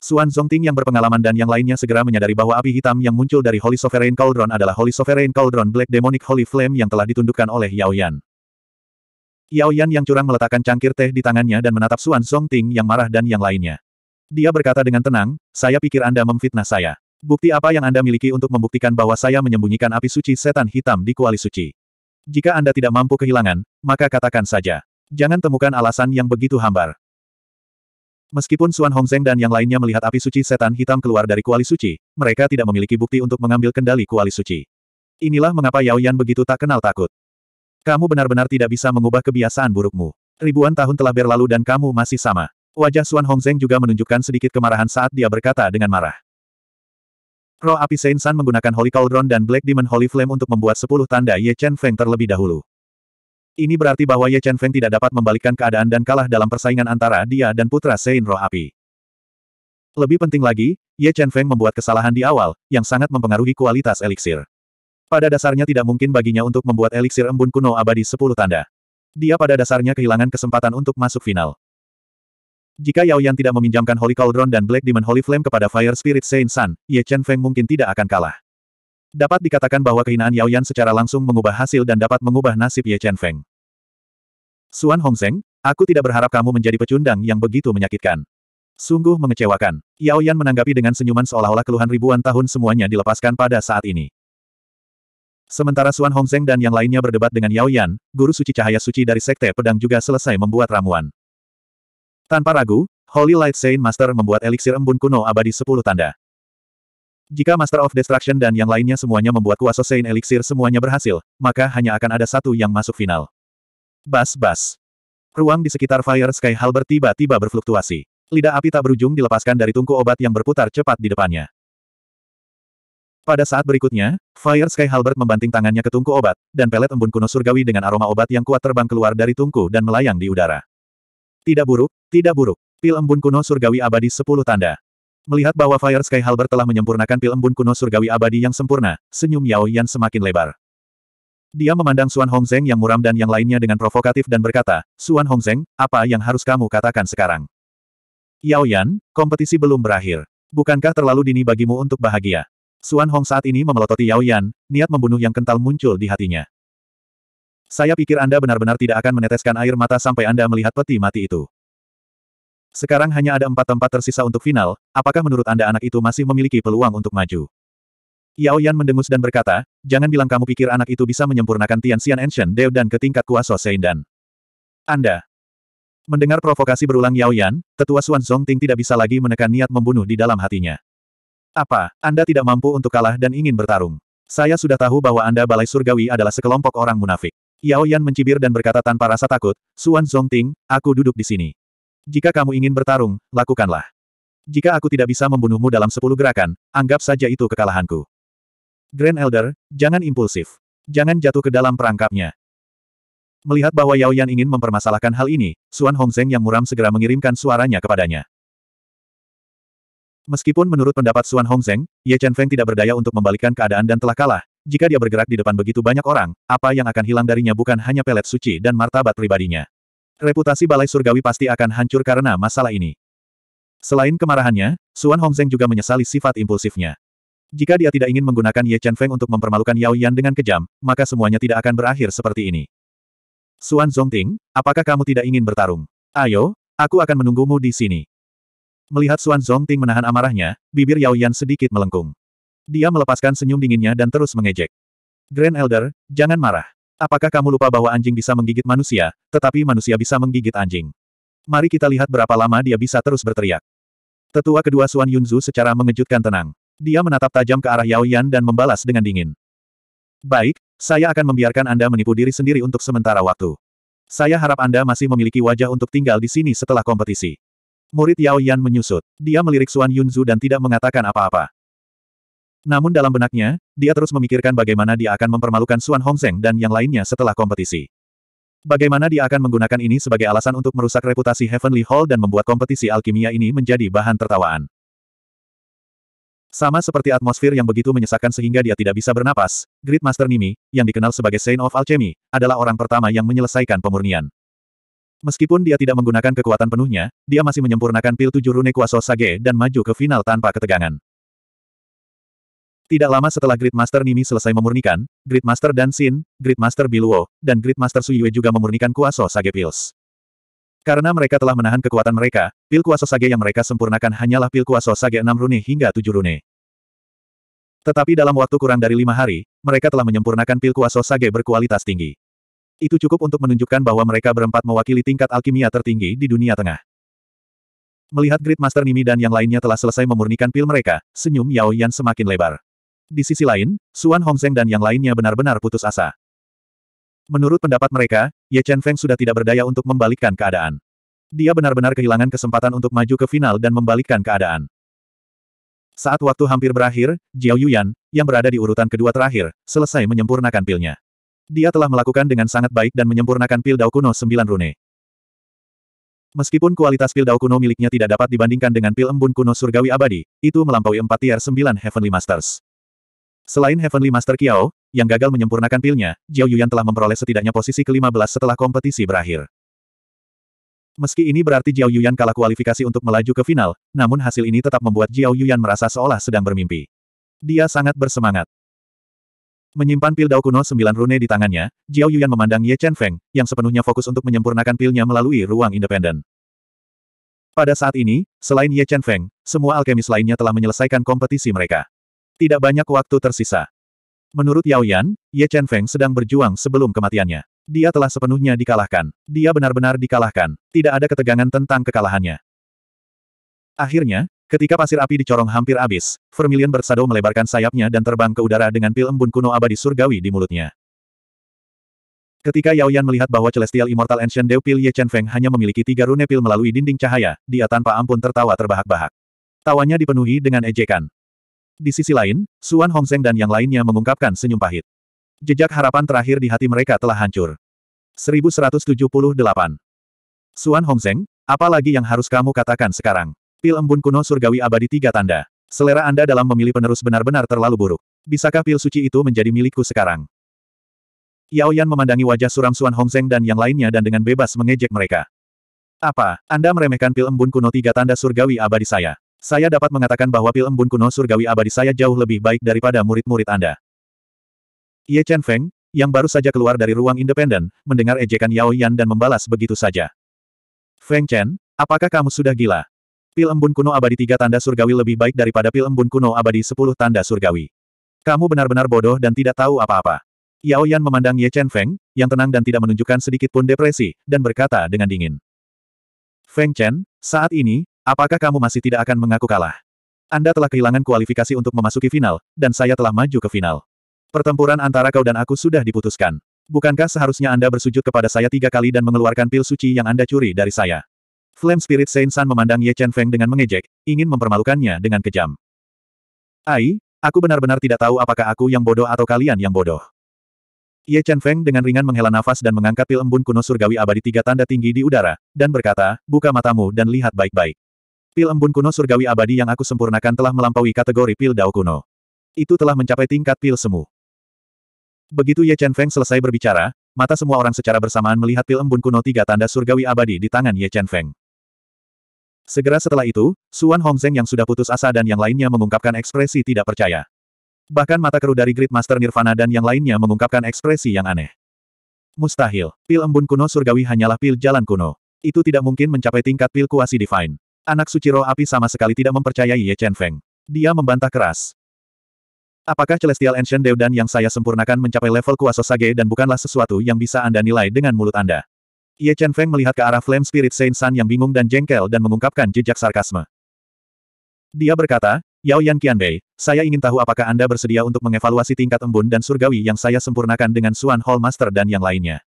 Suan Zongting yang berpengalaman dan yang lainnya segera menyadari bahwa api hitam yang muncul dari Holy Sovereign Cauldron adalah Holy Sovereign Cauldron Black Demonic Holy Flame yang telah ditundukkan oleh Yao Yan. Yao Yan yang curang meletakkan cangkir teh di tangannya dan menatap Suan Zongting yang marah dan yang lainnya. Dia berkata dengan tenang, saya pikir Anda memfitnah saya. Bukti apa yang Anda miliki untuk membuktikan bahwa saya menyembunyikan api suci setan hitam di kuali suci? Jika Anda tidak mampu kehilangan, maka katakan saja. Jangan temukan alasan yang begitu hambar. Meskipun Xuan Hongzeng dan yang lainnya melihat api suci setan hitam keluar dari kuali suci, mereka tidak memiliki bukti untuk mengambil kendali kuali suci. Inilah mengapa Yao Yan begitu tak kenal takut. Kamu benar-benar tidak bisa mengubah kebiasaan burukmu. Ribuan tahun telah berlalu dan kamu masih sama. Wajah Xuan Hongzeng juga menunjukkan sedikit kemarahan saat dia berkata dengan marah. Roh api Saint San menggunakan Holy Cauldron dan Black Demon Holy Flame untuk membuat sepuluh tanda Ye Chen Feng terlebih dahulu. Ini berarti bahwa Ye Chen Feng tidak dapat membalikkan keadaan dan kalah dalam persaingan antara dia dan putra Sein Roh Api. Lebih penting lagi, Ye Chen Feng membuat kesalahan di awal, yang sangat mempengaruhi kualitas eliksir. Pada dasarnya tidak mungkin baginya untuk membuat eliksir embun kuno abadi 10 tanda. Dia pada dasarnya kehilangan kesempatan untuk masuk final. Jika Yao Yan tidak meminjamkan Holy Cauldron dan Black Demon Holy Flame kepada Fire Spirit Saint Sun, Ye Chen Feng mungkin tidak akan kalah. Dapat dikatakan bahwa kehinaan Yao Yan secara langsung mengubah hasil dan dapat mengubah nasib Ye Chen Feng. Suan Seng, aku tidak berharap kamu menjadi pecundang yang begitu menyakitkan. Sungguh mengecewakan. Yao Yan menanggapi dengan senyuman seolah-olah keluhan ribuan tahun semuanya dilepaskan pada saat ini. Sementara Suan Seng dan yang lainnya berdebat dengan Yao Yan, guru suci cahaya suci dari Sekte Pedang juga selesai membuat ramuan. Tanpa ragu, Holy Light Saint Master membuat eliksir embun kuno abadi sepuluh tanda. Jika Master of Destruction dan yang lainnya semuanya membuat kuasa Saint Elixir semuanya berhasil, maka hanya akan ada satu yang masuk final. Bas-bas. Ruang di sekitar Fire Sky Halbert tiba-tiba berfluktuasi. Lidah api tak berujung dilepaskan dari tungku obat yang berputar cepat di depannya. Pada saat berikutnya, Fire Sky Halbert membanting tangannya ke tungku obat, dan pelet embun kuno surgawi dengan aroma obat yang kuat terbang keluar dari tungku dan melayang di udara. Tidak buruk, tidak buruk. Pil embun kuno surgawi abadi sepuluh tanda. Melihat bahwa Fire Sky Halbert telah menyempurnakan pil embun kuno surgawi abadi yang sempurna, senyum Yao Yan semakin lebar. Dia memandang Xuan Hongzeng yang muram dan yang lainnya dengan provokatif dan berkata, Xuan Hongzeng, apa yang harus kamu katakan sekarang? Yao Yan, kompetisi belum berakhir. Bukankah terlalu dini bagimu untuk bahagia? Suan Hong saat ini memelototi Yao Yan, niat membunuh yang kental muncul di hatinya. Saya pikir Anda benar-benar tidak akan meneteskan air mata sampai Anda melihat peti mati itu. Sekarang hanya ada empat tempat tersisa untuk final, apakah menurut Anda anak itu masih memiliki peluang untuk maju? Yao Yan mendengus dan berkata, jangan bilang kamu pikir anak itu bisa menyempurnakan Tian Xian Ancient Dew dan ke tingkat kuasa Seindan. Anda. Mendengar provokasi berulang Yao Yan, tetua Xuan Ting tidak bisa lagi menekan niat membunuh di dalam hatinya. Apa, Anda tidak mampu untuk kalah dan ingin bertarung? Saya sudah tahu bahwa Anda Balai Surgawi adalah sekelompok orang munafik. Yao Yan mencibir dan berkata tanpa rasa takut, Xuan Ting, aku duduk di sini. Jika kamu ingin bertarung, lakukanlah. Jika aku tidak bisa membunuhmu dalam sepuluh gerakan, anggap saja itu kekalahanku. Grand Elder, jangan impulsif. Jangan jatuh ke dalam perangkapnya. Melihat bahwa Yao Yan ingin mempermasalahkan hal ini, Suan Hongzeng yang muram segera mengirimkan suaranya kepadanya. Meskipun menurut pendapat Suan Hongzeng, Ye Chen Feng tidak berdaya untuk membalikkan keadaan dan telah kalah, jika dia bergerak di depan begitu banyak orang, apa yang akan hilang darinya bukan hanya pelet suci dan martabat pribadinya. Reputasi Balai Surgawi pasti akan hancur karena masalah ini. Selain kemarahannya, Suan Hongzeng juga menyesali sifat impulsifnya. Jika dia tidak ingin menggunakan Ye Chen Feng untuk mempermalukan Yao Yan dengan kejam, maka semuanya tidak akan berakhir seperti ini. Suan Zongting, apakah kamu tidak ingin bertarung? Ayo, aku akan menunggumu di sini. Melihat Suan Zongting menahan amarahnya, bibir Yao Yan sedikit melengkung. Dia melepaskan senyum dinginnya dan terus mengejek. Grand Elder, jangan marah. Apakah kamu lupa bahwa anjing bisa menggigit manusia, tetapi manusia bisa menggigit anjing? Mari kita lihat berapa lama dia bisa terus berteriak. Tetua kedua Suan Yunzu secara mengejutkan tenang. Dia menatap tajam ke arah Yao Yan dan membalas dengan dingin. Baik, saya akan membiarkan Anda menipu diri sendiri untuk sementara waktu. Saya harap Anda masih memiliki wajah untuk tinggal di sini setelah kompetisi. Murid Yao Yan menyusut. Dia melirik Xuan Yunzu dan tidak mengatakan apa-apa. Namun dalam benaknya, dia terus memikirkan bagaimana dia akan mempermalukan Xuan Hongzeng dan yang lainnya setelah kompetisi. Bagaimana dia akan menggunakan ini sebagai alasan untuk merusak reputasi Heavenly Hall dan membuat kompetisi alkimia ini menjadi bahan tertawaan. Sama seperti atmosfer yang begitu menyesakkan sehingga dia tidak bisa bernapas, Gridmaster Nimi, yang dikenal sebagai Saint of Alchemy, adalah orang pertama yang menyelesaikan pemurnian. Meskipun dia tidak menggunakan kekuatan penuhnya, dia masih menyempurnakan pil tujuh rune kuasa sage dan maju ke final tanpa ketegangan. Tidak lama setelah Gridmaster Nimi selesai memurnikan, Gridmaster Dan Sin, Gridmaster Biluo, dan Gridmaster Master Suyue juga memurnikan kuasa sage pills. Karena mereka telah menahan kekuatan mereka, pil kuasa sage yang mereka sempurnakan hanyalah pil kuasa sage 6 rune hingga 7 rune. Tetapi dalam waktu kurang dari lima hari, mereka telah menyempurnakan pil kuasa sage berkualitas tinggi. Itu cukup untuk menunjukkan bahwa mereka berempat mewakili tingkat alkimia tertinggi di dunia tengah. Melihat Grid Master Nimi dan yang lainnya telah selesai memurnikan pil mereka, senyum Yao Yan semakin lebar. Di sisi lain, Suan Hongzeng dan yang lainnya benar-benar putus asa. Menurut pendapat mereka, Ye Chen Feng sudah tidak berdaya untuk membalikkan keadaan. Dia benar-benar kehilangan kesempatan untuk maju ke final dan membalikkan keadaan. Saat waktu hampir berakhir, Jiao Yuyan, yang berada di urutan kedua terakhir, selesai menyempurnakan pilnya. Dia telah melakukan dengan sangat baik dan menyempurnakan pil Dao Kuno 9 rune. Meskipun kualitas pil Dao Kuno miliknya tidak dapat dibandingkan dengan pil embun kuno surgawi abadi, itu melampaui empat tier 9 Heavenly Masters. Selain Heavenly Master Kiao, yang gagal menyempurnakan pilnya, Jiao Yuyan telah memperoleh setidaknya posisi ke-15 setelah kompetisi berakhir. Meski ini berarti Jiao Yuyan kalah kualifikasi untuk melaju ke final, namun hasil ini tetap membuat Jiao Yuyan merasa seolah sedang bermimpi. Dia sangat bersemangat. Menyimpan pil Dao kuno sembilan rune di tangannya, Jiao Yuyan memandang Ye Chen Feng, yang sepenuhnya fokus untuk menyempurnakan pilnya melalui ruang independen. Pada saat ini, selain Ye Chen Feng, semua alkemis lainnya telah menyelesaikan kompetisi mereka. Tidak banyak waktu tersisa. Menurut Yao Yan, Ye Chen Feng sedang berjuang sebelum kematiannya. Dia telah sepenuhnya dikalahkan. Dia benar-benar dikalahkan. Tidak ada ketegangan tentang kekalahannya. Akhirnya, ketika pasir api dicorong hampir habis, Vermilion Bersado melebarkan sayapnya dan terbang ke udara dengan pil embun kuno abadi surgawi di mulutnya. Ketika Yao Yan melihat bahwa Celestial Immortal Ancient Dew Pil Ye Chen Feng hanya memiliki tiga rune pil melalui dinding cahaya, dia tanpa ampun tertawa terbahak-bahak. Tawanya dipenuhi dengan ejekan. Di sisi lain, Suan Hongzeng dan yang lainnya mengungkapkan senyum pahit. Jejak harapan terakhir di hati mereka telah hancur. 1178. Xuan apa lagi yang harus kamu katakan sekarang? Pil embun kuno surgawi abadi tiga tanda. Selera Anda dalam memilih penerus benar-benar terlalu buruk. Bisakah pil suci itu menjadi milikku sekarang? Yao Yan memandangi wajah suram Suan Hongzeng dan yang lainnya dan dengan bebas mengejek mereka. Apa, Anda meremehkan pil embun kuno tiga tanda surgawi abadi saya? Saya dapat mengatakan bahwa pil embun kuno surgawi abadi saya jauh lebih baik daripada murid-murid Anda. Ye Chen Feng, yang baru saja keluar dari ruang independen, mendengar ejekan Yao Yan dan membalas begitu saja. Feng Chen, apakah kamu sudah gila? Pil embun kuno abadi tiga tanda surgawi lebih baik daripada pil embun kuno abadi sepuluh tanda surgawi. Kamu benar-benar bodoh dan tidak tahu apa-apa. Yao Yan memandang Ye Chen Feng, yang tenang dan tidak menunjukkan sedikit pun depresi, dan berkata dengan dingin. Feng Chen, saat ini, Apakah kamu masih tidak akan mengaku kalah? Anda telah kehilangan kualifikasi untuk memasuki final, dan saya telah maju ke final. Pertempuran antara kau dan aku sudah diputuskan. Bukankah seharusnya Anda bersujud kepada saya tiga kali dan mengeluarkan pil suci yang Anda curi dari saya? Flame Spirit Saint San memandang Ye Chen Feng dengan mengejek, ingin mempermalukannya dengan kejam. Ai, aku benar-benar tidak tahu apakah aku yang bodoh atau kalian yang bodoh. Ye Chen Feng dengan ringan menghela nafas dan mengangkat pil embun kuno surgawi abadi tiga tanda tinggi di udara, dan berkata, buka matamu dan lihat baik-baik. Pil embun kuno surgawi abadi yang aku sempurnakan telah melampaui kategori pil dao kuno. Itu telah mencapai tingkat pil semu. Begitu Ye Chen Feng selesai berbicara, mata semua orang secara bersamaan melihat pil embun kuno tiga tanda surgawi abadi di tangan Ye Chen Feng. Segera setelah itu, Suan Hongzeng yang sudah putus asa dan yang lainnya mengungkapkan ekspresi tidak percaya. Bahkan mata keruh dari Great Master Nirvana dan yang lainnya mengungkapkan ekspresi yang aneh. Mustahil, pil embun kuno surgawi hanyalah pil jalan kuno. Itu tidak mungkin mencapai tingkat pil kuasi divine. Anak suci roh api sama sekali tidak mempercayai Ye Chen Feng. Dia membantah keras. Apakah Celestial Ancient dan yang saya sempurnakan mencapai level kuasa sage dan bukanlah sesuatu yang bisa Anda nilai dengan mulut Anda? Ye Chen Feng melihat ke arah Flame Spirit Saint San yang bingung dan jengkel dan mengungkapkan jejak sarkasme. Dia berkata, Yao Yan Qianbei, saya ingin tahu apakah Anda bersedia untuk mengevaluasi tingkat embun dan surgawi yang saya sempurnakan dengan Suan Hall Master dan yang lainnya.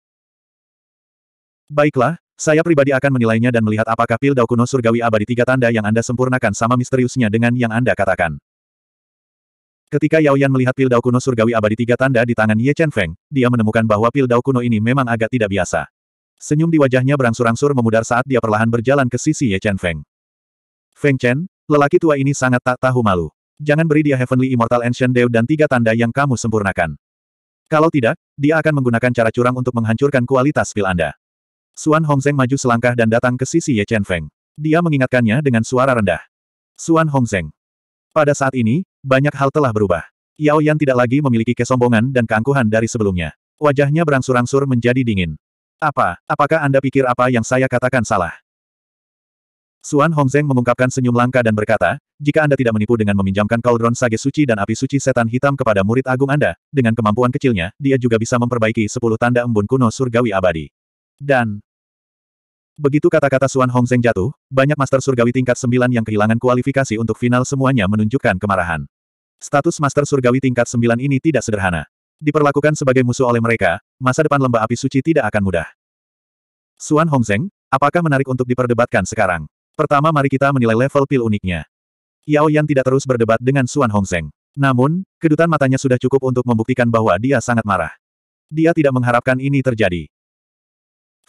Baiklah, saya pribadi akan menilainya dan melihat apakah pil kuno surgawi abadi tiga tanda yang Anda sempurnakan sama misteriusnya dengan yang Anda katakan. Ketika Yao Yan melihat pil kuno surgawi abadi tiga tanda di tangan Ye Chen Feng, dia menemukan bahwa pil kuno ini memang agak tidak biasa. Senyum di wajahnya berangsur-angsur memudar saat dia perlahan berjalan ke sisi Ye Chen Feng. Feng Chen, lelaki tua ini sangat tak tahu malu. Jangan beri dia Heavenly Immortal Ancient Dew dan tiga tanda yang kamu sempurnakan. Kalau tidak, dia akan menggunakan cara curang untuk menghancurkan kualitas pil Anda. Suan Hongzeng maju selangkah dan datang ke sisi Ye Chen Feng. Dia mengingatkannya dengan suara rendah. Suan Hongzeng. Pada saat ini, banyak hal telah berubah. Yao Yan tidak lagi memiliki kesombongan dan keangkuhan dari sebelumnya. Wajahnya berangsur-angsur menjadi dingin. Apa, apakah Anda pikir apa yang saya katakan salah? Suan Hongzeng mengungkapkan senyum langka dan berkata, jika Anda tidak menipu dengan meminjamkan kaldron sage suci dan api suci setan hitam kepada murid agung Anda, dengan kemampuan kecilnya, dia juga bisa memperbaiki sepuluh tanda embun kuno surgawi abadi. Dan, Begitu kata-kata Suan Hongzeng jatuh, banyak Master Surgawi tingkat 9 yang kehilangan kualifikasi untuk final semuanya menunjukkan kemarahan. Status Master Surgawi tingkat 9 ini tidak sederhana. Diperlakukan sebagai musuh oleh mereka, masa depan lembah api suci tidak akan mudah. Suan Hongzeng, apakah menarik untuk diperdebatkan sekarang? Pertama mari kita menilai level pil uniknya. Yao Yan tidak terus berdebat dengan Suan Hongzeng. Namun, kedutan matanya sudah cukup untuk membuktikan bahwa dia sangat marah. Dia tidak mengharapkan ini terjadi.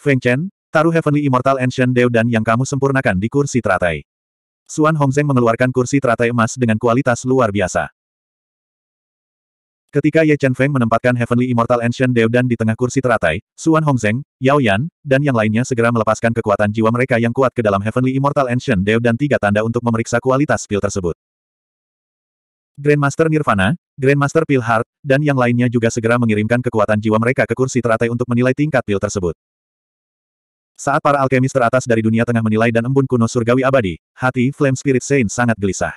Feng Chen, Taruh Heavenly Immortal Ancient dan yang kamu sempurnakan di kursi teratai. Suan Hongzeng mengeluarkan kursi teratai emas dengan kualitas luar biasa. Ketika Ye Chen Feng menempatkan Heavenly Immortal Ancient dan di tengah kursi teratai, Suan Hongzeng, Yao Yan, dan yang lainnya segera melepaskan kekuatan jiwa mereka yang kuat ke dalam Heavenly Immortal Ancient dan tiga tanda untuk memeriksa kualitas pil tersebut. Grandmaster Nirvana, Grandmaster Pil Heart, dan yang lainnya juga segera mengirimkan kekuatan jiwa mereka ke kursi teratai untuk menilai tingkat pil tersebut. Saat para alkemis teratas dari dunia tengah menilai dan embun kuno surgawi abadi, hati Flame Spirit Saint sangat gelisah.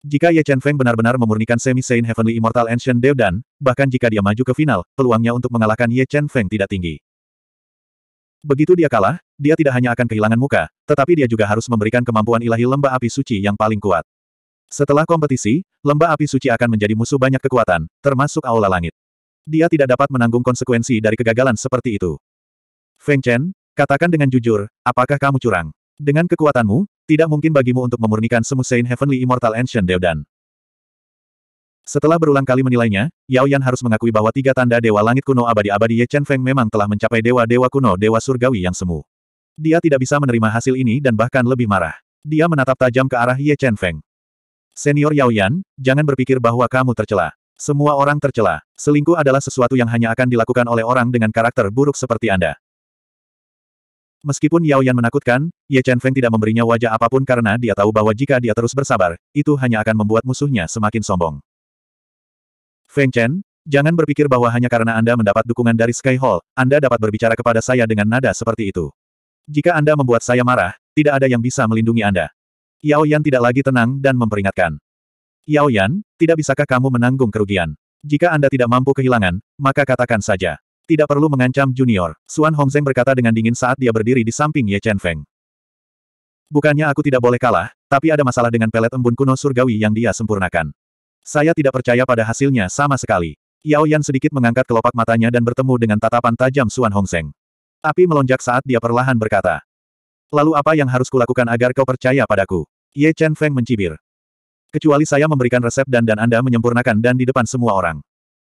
Jika Ye Chen Feng benar-benar memurnikan semi Saint Heavenly Immortal Ancient dan bahkan jika dia maju ke final, peluangnya untuk mengalahkan Ye Chen Feng tidak tinggi. Begitu dia kalah, dia tidak hanya akan kehilangan muka, tetapi dia juga harus memberikan kemampuan ilahi lembah api suci yang paling kuat. Setelah kompetisi, lembah api suci akan menjadi musuh banyak kekuatan, termasuk Aula Langit. Dia tidak dapat menanggung konsekuensi dari kegagalan seperti itu. Feng Chen, Katakan dengan jujur, apakah kamu curang? Dengan kekuatanmu, tidak mungkin bagimu untuk memurnikan semu Heavenly Immortal Ancient Deodan. Setelah berulang kali menilainya, Yao Yan harus mengakui bahwa tiga tanda Dewa Langit kuno abadi-abadi Ye Chen Feng memang telah mencapai Dewa-Dewa kuno Dewa Surgawi yang semu. Dia tidak bisa menerima hasil ini dan bahkan lebih marah. Dia menatap tajam ke arah Ye Chen Feng. Senior Yao Yan, jangan berpikir bahwa kamu tercela. Semua orang tercela. Selingkuh adalah sesuatu yang hanya akan dilakukan oleh orang dengan karakter buruk seperti Anda. Meskipun Yao Yan menakutkan, Ye Chen Feng tidak memberinya wajah apapun karena dia tahu bahwa jika dia terus bersabar, itu hanya akan membuat musuhnya semakin sombong. Feng Chen, jangan berpikir bahwa hanya karena Anda mendapat dukungan dari Sky Hall, Anda dapat berbicara kepada saya dengan nada seperti itu. Jika Anda membuat saya marah, tidak ada yang bisa melindungi Anda. Yao Yan tidak lagi tenang dan memperingatkan. Yao Yan, tidak bisakah kamu menanggung kerugian? Jika Anda tidak mampu kehilangan, maka katakan saja. Tidak perlu mengancam junior, Xuan Hongzeng berkata dengan dingin saat dia berdiri di samping Ye Chen Feng. Bukannya aku tidak boleh kalah, tapi ada masalah dengan pelet embun kuno surgawi yang dia sempurnakan. Saya tidak percaya pada hasilnya sama sekali. Yao Yan sedikit mengangkat kelopak matanya dan bertemu dengan tatapan tajam Xuan Hongzeng. Api melonjak saat dia perlahan berkata. Lalu apa yang harus kulakukan agar kau percaya padaku? Ye Chen Feng mencibir. Kecuali saya memberikan resep dan dan Anda menyempurnakan dan di depan semua orang.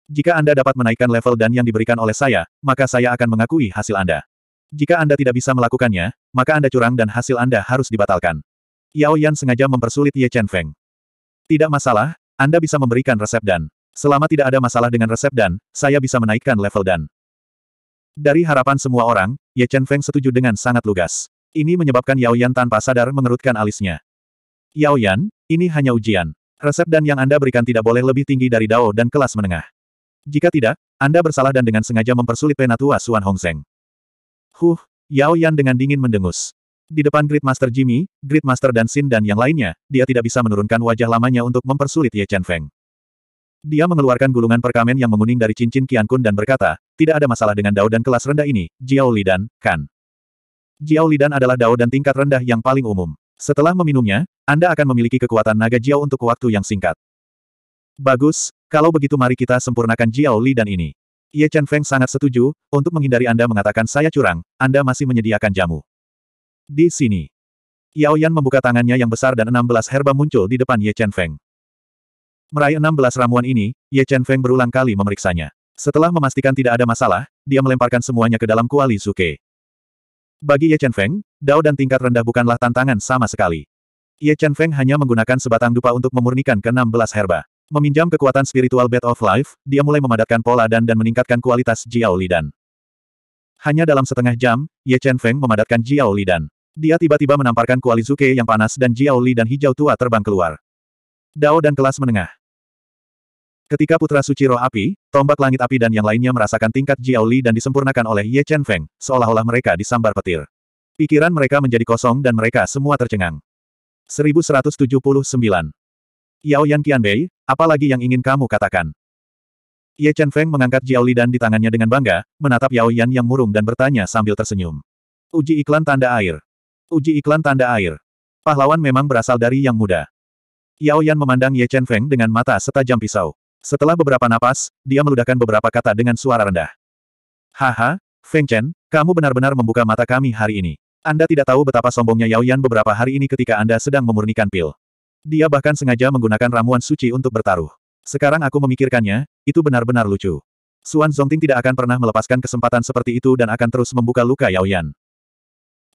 Jika Anda dapat menaikkan level dan yang diberikan oleh saya, maka saya akan mengakui hasil Anda. Jika Anda tidak bisa melakukannya, maka Anda curang dan hasil Anda harus dibatalkan. Yao Yan sengaja mempersulit Ye Chen Feng. Tidak masalah, Anda bisa memberikan resep dan. Selama tidak ada masalah dengan resep dan, saya bisa menaikkan level dan. Dari harapan semua orang, Ye Chen Feng setuju dengan sangat lugas. Ini menyebabkan Yao Yan tanpa sadar mengerutkan alisnya. Yao Yan, ini hanya ujian. Resep dan yang Anda berikan tidak boleh lebih tinggi dari Dao dan kelas menengah. Jika tidak, Anda bersalah dan dengan sengaja mempersulit penatua Suan Hongzeng. Huh, Yao Yan dengan dingin mendengus. Di depan Grid Master Jimmy, Grid Master dan Sin dan yang lainnya, dia tidak bisa menurunkan wajah lamanya untuk mempersulit Ye Chen Feng. Dia mengeluarkan gulungan perkamen yang menguning dari cincin Qian Kun dan berkata, tidak ada masalah dengan Dao dan kelas rendah ini, Jiao Li dan, kan. Jiao Li dan adalah Dao dan tingkat rendah yang paling umum. Setelah meminumnya, Anda akan memiliki kekuatan naga Jiao untuk waktu yang singkat. Bagus, kalau begitu mari kita sempurnakan Jiao Li dan ini. Ye Chen Feng sangat setuju, untuk menghindari Anda mengatakan saya curang, Anda masih menyediakan jamu. Di sini. Yao Yan membuka tangannya yang besar dan 16 herba muncul di depan Ye Chen Feng. Meraih 16 ramuan ini, Ye Chen Feng berulang kali memeriksanya. Setelah memastikan tidak ada masalah, dia melemparkan semuanya ke dalam kuali Suke. Bagi Ye Chen Feng, Dao dan tingkat rendah bukanlah tantangan sama sekali. Ye Chen Feng hanya menggunakan sebatang dupa untuk memurnikan ke-16 herba. Meminjam kekuatan spiritual Bed of Life, dia mulai memadatkan pola dan dan meningkatkan kualitas Jiao Lidan. Hanya dalam setengah jam, Ye Chen Feng memadatkan Jiao Lidan. Dia tiba-tiba menamparkan kuali Zuke yang panas dan Jiao Lidan hijau tua terbang keluar. Dao dan kelas menengah. Ketika putra suci roh api, tombak langit api dan yang lainnya merasakan tingkat Jiao Li dan disempurnakan oleh Ye Chen Feng, seolah-olah mereka disambar petir. Pikiran mereka menjadi kosong dan mereka semua tercengang. 1179 Yao Yan Qianbei, apalagi yang ingin kamu katakan? Ye Chen Feng mengangkat Jiao Li dan di tangannya dengan bangga, menatap Yao Yan yang murung dan bertanya sambil tersenyum. Uji iklan tanda air. Uji iklan tanda air. Pahlawan memang berasal dari yang muda. Yao Yan memandang Ye Chen Feng dengan mata setajam pisau. Setelah beberapa napas, dia meludahkan beberapa kata dengan suara rendah. Haha, Feng Chen, kamu benar-benar membuka mata kami hari ini. Anda tidak tahu betapa sombongnya Yao Yan beberapa hari ini ketika Anda sedang memurnikan pil. Dia bahkan sengaja menggunakan ramuan suci untuk bertaruh. Sekarang aku memikirkannya, itu benar-benar lucu. Suan Zongting tidak akan pernah melepaskan kesempatan seperti itu dan akan terus membuka luka Yao Yan.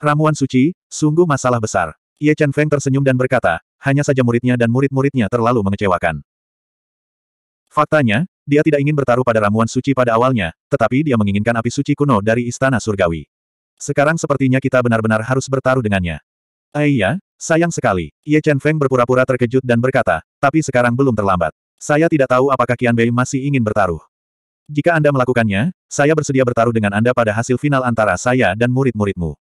Ramuan suci, sungguh masalah besar. Ye Chen Feng tersenyum dan berkata, hanya saja muridnya dan murid-muridnya terlalu mengecewakan. Faktanya, dia tidak ingin bertaruh pada ramuan suci pada awalnya, tetapi dia menginginkan api suci kuno dari Istana Surgawi. Sekarang sepertinya kita benar-benar harus bertaruh dengannya. Aiyah, eh sayang sekali. Ye Chen Feng berpura-pura terkejut dan berkata, tapi sekarang belum terlambat. Saya tidak tahu apakah Qian Bei masih ingin bertaruh. Jika Anda melakukannya, saya bersedia bertaruh dengan Anda pada hasil final antara saya dan murid-muridmu.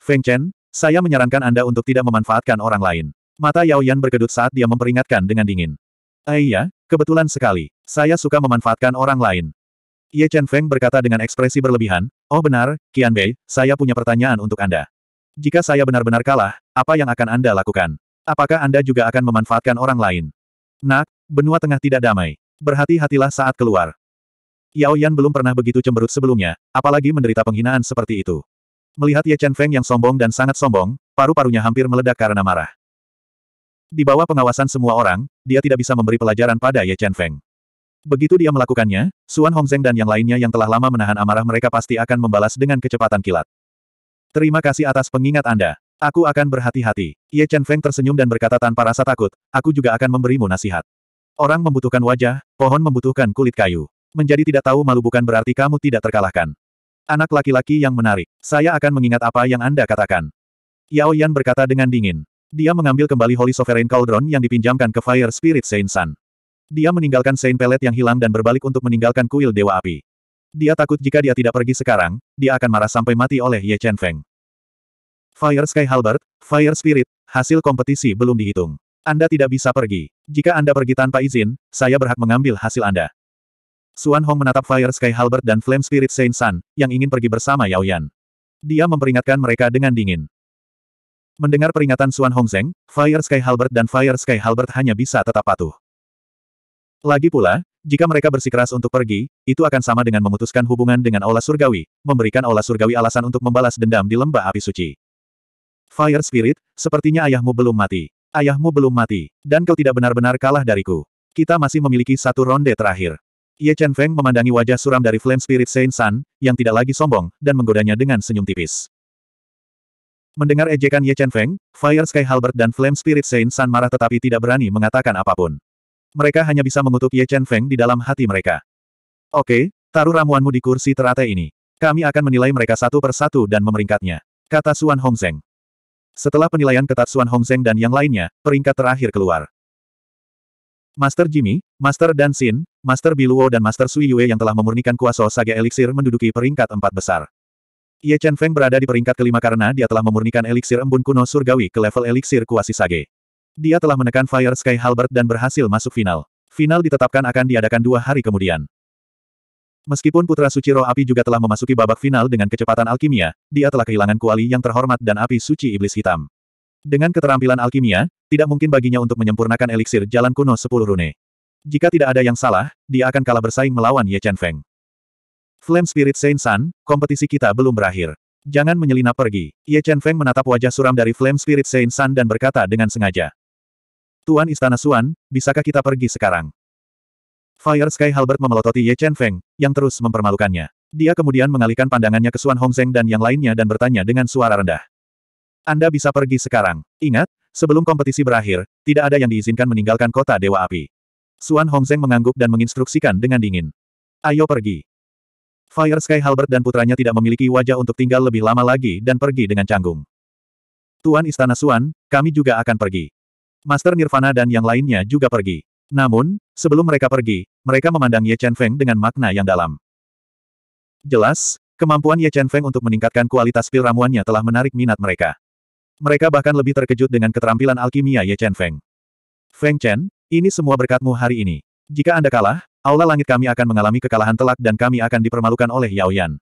Feng Chen, saya menyarankan Anda untuk tidak memanfaatkan orang lain. Mata Yao Yan berkedut saat dia memperingatkan dengan dingin. Aiyah, eh kebetulan sekali. Saya suka memanfaatkan orang lain. Ye Chen Feng berkata dengan ekspresi berlebihan, Oh benar, Qian Bei, saya punya pertanyaan untuk Anda. Jika saya benar-benar kalah, apa yang akan Anda lakukan? Apakah Anda juga akan memanfaatkan orang lain? Nak, benua tengah tidak damai. Berhati-hatilah saat keluar. Yao Yan belum pernah begitu cemberut sebelumnya, apalagi menderita penghinaan seperti itu. Melihat Ye Chen Feng yang sombong dan sangat sombong, paru-parunya hampir meledak karena marah. Di bawah pengawasan semua orang, dia tidak bisa memberi pelajaran pada Ye Chen Feng. Begitu dia melakukannya, Suan Hong Zeng dan yang lainnya yang telah lama menahan amarah mereka pasti akan membalas dengan kecepatan kilat. Terima kasih atas pengingat Anda. Aku akan berhati-hati. Ye Chen Feng tersenyum dan berkata tanpa rasa takut, aku juga akan memberimu nasihat. Orang membutuhkan wajah, pohon membutuhkan kulit kayu. Menjadi tidak tahu malu bukan berarti kamu tidak terkalahkan. Anak laki-laki yang menarik. Saya akan mengingat apa yang Anda katakan. Yao Yan berkata dengan dingin. Dia mengambil kembali Holy Sovereign Cauldron yang dipinjamkan ke Fire Spirit Saint Sun. Dia meninggalkan Saint Pellet yang hilang dan berbalik untuk meninggalkan kuil Dewa Api. Dia takut jika dia tidak pergi sekarang, dia akan marah sampai mati oleh Ye Chen Feng. Fire Sky Halbert, Fire Spirit, hasil kompetisi belum dihitung. Anda tidak bisa pergi. Jika Anda pergi tanpa izin, saya berhak mengambil hasil Anda. Suan Hong menatap Fire Sky Halbert dan Flame Spirit Saint San yang ingin pergi bersama Yao Yan. Dia memperingatkan mereka dengan dingin. Mendengar peringatan Suan Hong Zeng, Fire Sky Halbert dan Fire Sky Halbert hanya bisa tetap patuh. Lagi pula, jika mereka bersikeras untuk pergi, itu akan sama dengan memutuskan hubungan dengan Aula Surgawi, memberikan Aula Surgawi alasan untuk membalas dendam di lembah api suci. Fire Spirit, sepertinya ayahmu belum mati. Ayahmu belum mati, dan kau tidak benar-benar kalah dariku. Kita masih memiliki satu ronde terakhir. Ye Chen Feng memandangi wajah suram dari Flame Spirit Saint San yang tidak lagi sombong, dan menggodanya dengan senyum tipis. Mendengar ejekan Ye Chen Feng, Fire Sky Halbert dan Flame Spirit Saint San marah tetapi tidak berani mengatakan apapun. Mereka hanya bisa mengutuk Ye Chen Feng di dalam hati mereka. Oke, taruh ramuanmu di kursi teratai ini. Kami akan menilai mereka satu per satu dan memeringkatnya. Kata Suan Hongzeng. Setelah penilaian ketat Suan Hongzeng dan yang lainnya, peringkat terakhir keluar. Master Jimmy, Master Dan Xin, Master Biluo dan Master Sui Yue yang telah memurnikan kuasa Saga Elixir menduduki peringkat empat besar. Ye Chen Feng berada di peringkat kelima karena dia telah memurnikan elixir embun kuno surgawi ke level elixir kuasi sage. Dia telah menekan Fire Sky Halbert dan berhasil masuk final. Final ditetapkan akan diadakan dua hari kemudian. Meskipun Putra Suci Roh Api juga telah memasuki babak final dengan kecepatan alkimia, dia telah kehilangan kuali yang terhormat dan api suci iblis hitam. Dengan keterampilan alkimia, tidak mungkin baginya untuk menyempurnakan eliksir jalan kuno 10 rune. Jika tidak ada yang salah, dia akan kalah bersaing melawan Ye Chen Feng. Flame Spirit Saint Sun, kompetisi kita belum berakhir. Jangan menyelinap pergi. Ye Chen Feng menatap wajah suram dari Flame Spirit Saint Sun dan berkata dengan sengaja. Tuan Istana Suan, bisakah kita pergi sekarang? Fire Sky Halbert memelototi Ye Chen Feng, yang terus mempermalukannya. Dia kemudian mengalihkan pandangannya ke Suan Hongzeng dan yang lainnya dan bertanya dengan suara rendah. Anda bisa pergi sekarang. Ingat, sebelum kompetisi berakhir, tidak ada yang diizinkan meninggalkan kota Dewa Api. Suan Hongzeng mengangguk dan menginstruksikan dengan dingin. Ayo pergi. Fire Sky Halbert dan putranya tidak memiliki wajah untuk tinggal lebih lama lagi dan pergi dengan canggung. Tuan Istana Suan, kami juga akan pergi. Master Nirvana dan yang lainnya juga pergi. Namun, sebelum mereka pergi, mereka memandang Ye Chen Feng dengan makna yang dalam. Jelas, kemampuan Ye Chen Feng untuk meningkatkan kualitas pil ramuannya telah menarik minat mereka. Mereka bahkan lebih terkejut dengan keterampilan alkimia Ye Chen Feng. Feng Chen, ini semua berkatmu hari ini. Jika Anda kalah, Aula Langit kami akan mengalami kekalahan telak dan kami akan dipermalukan oleh Yao Yan.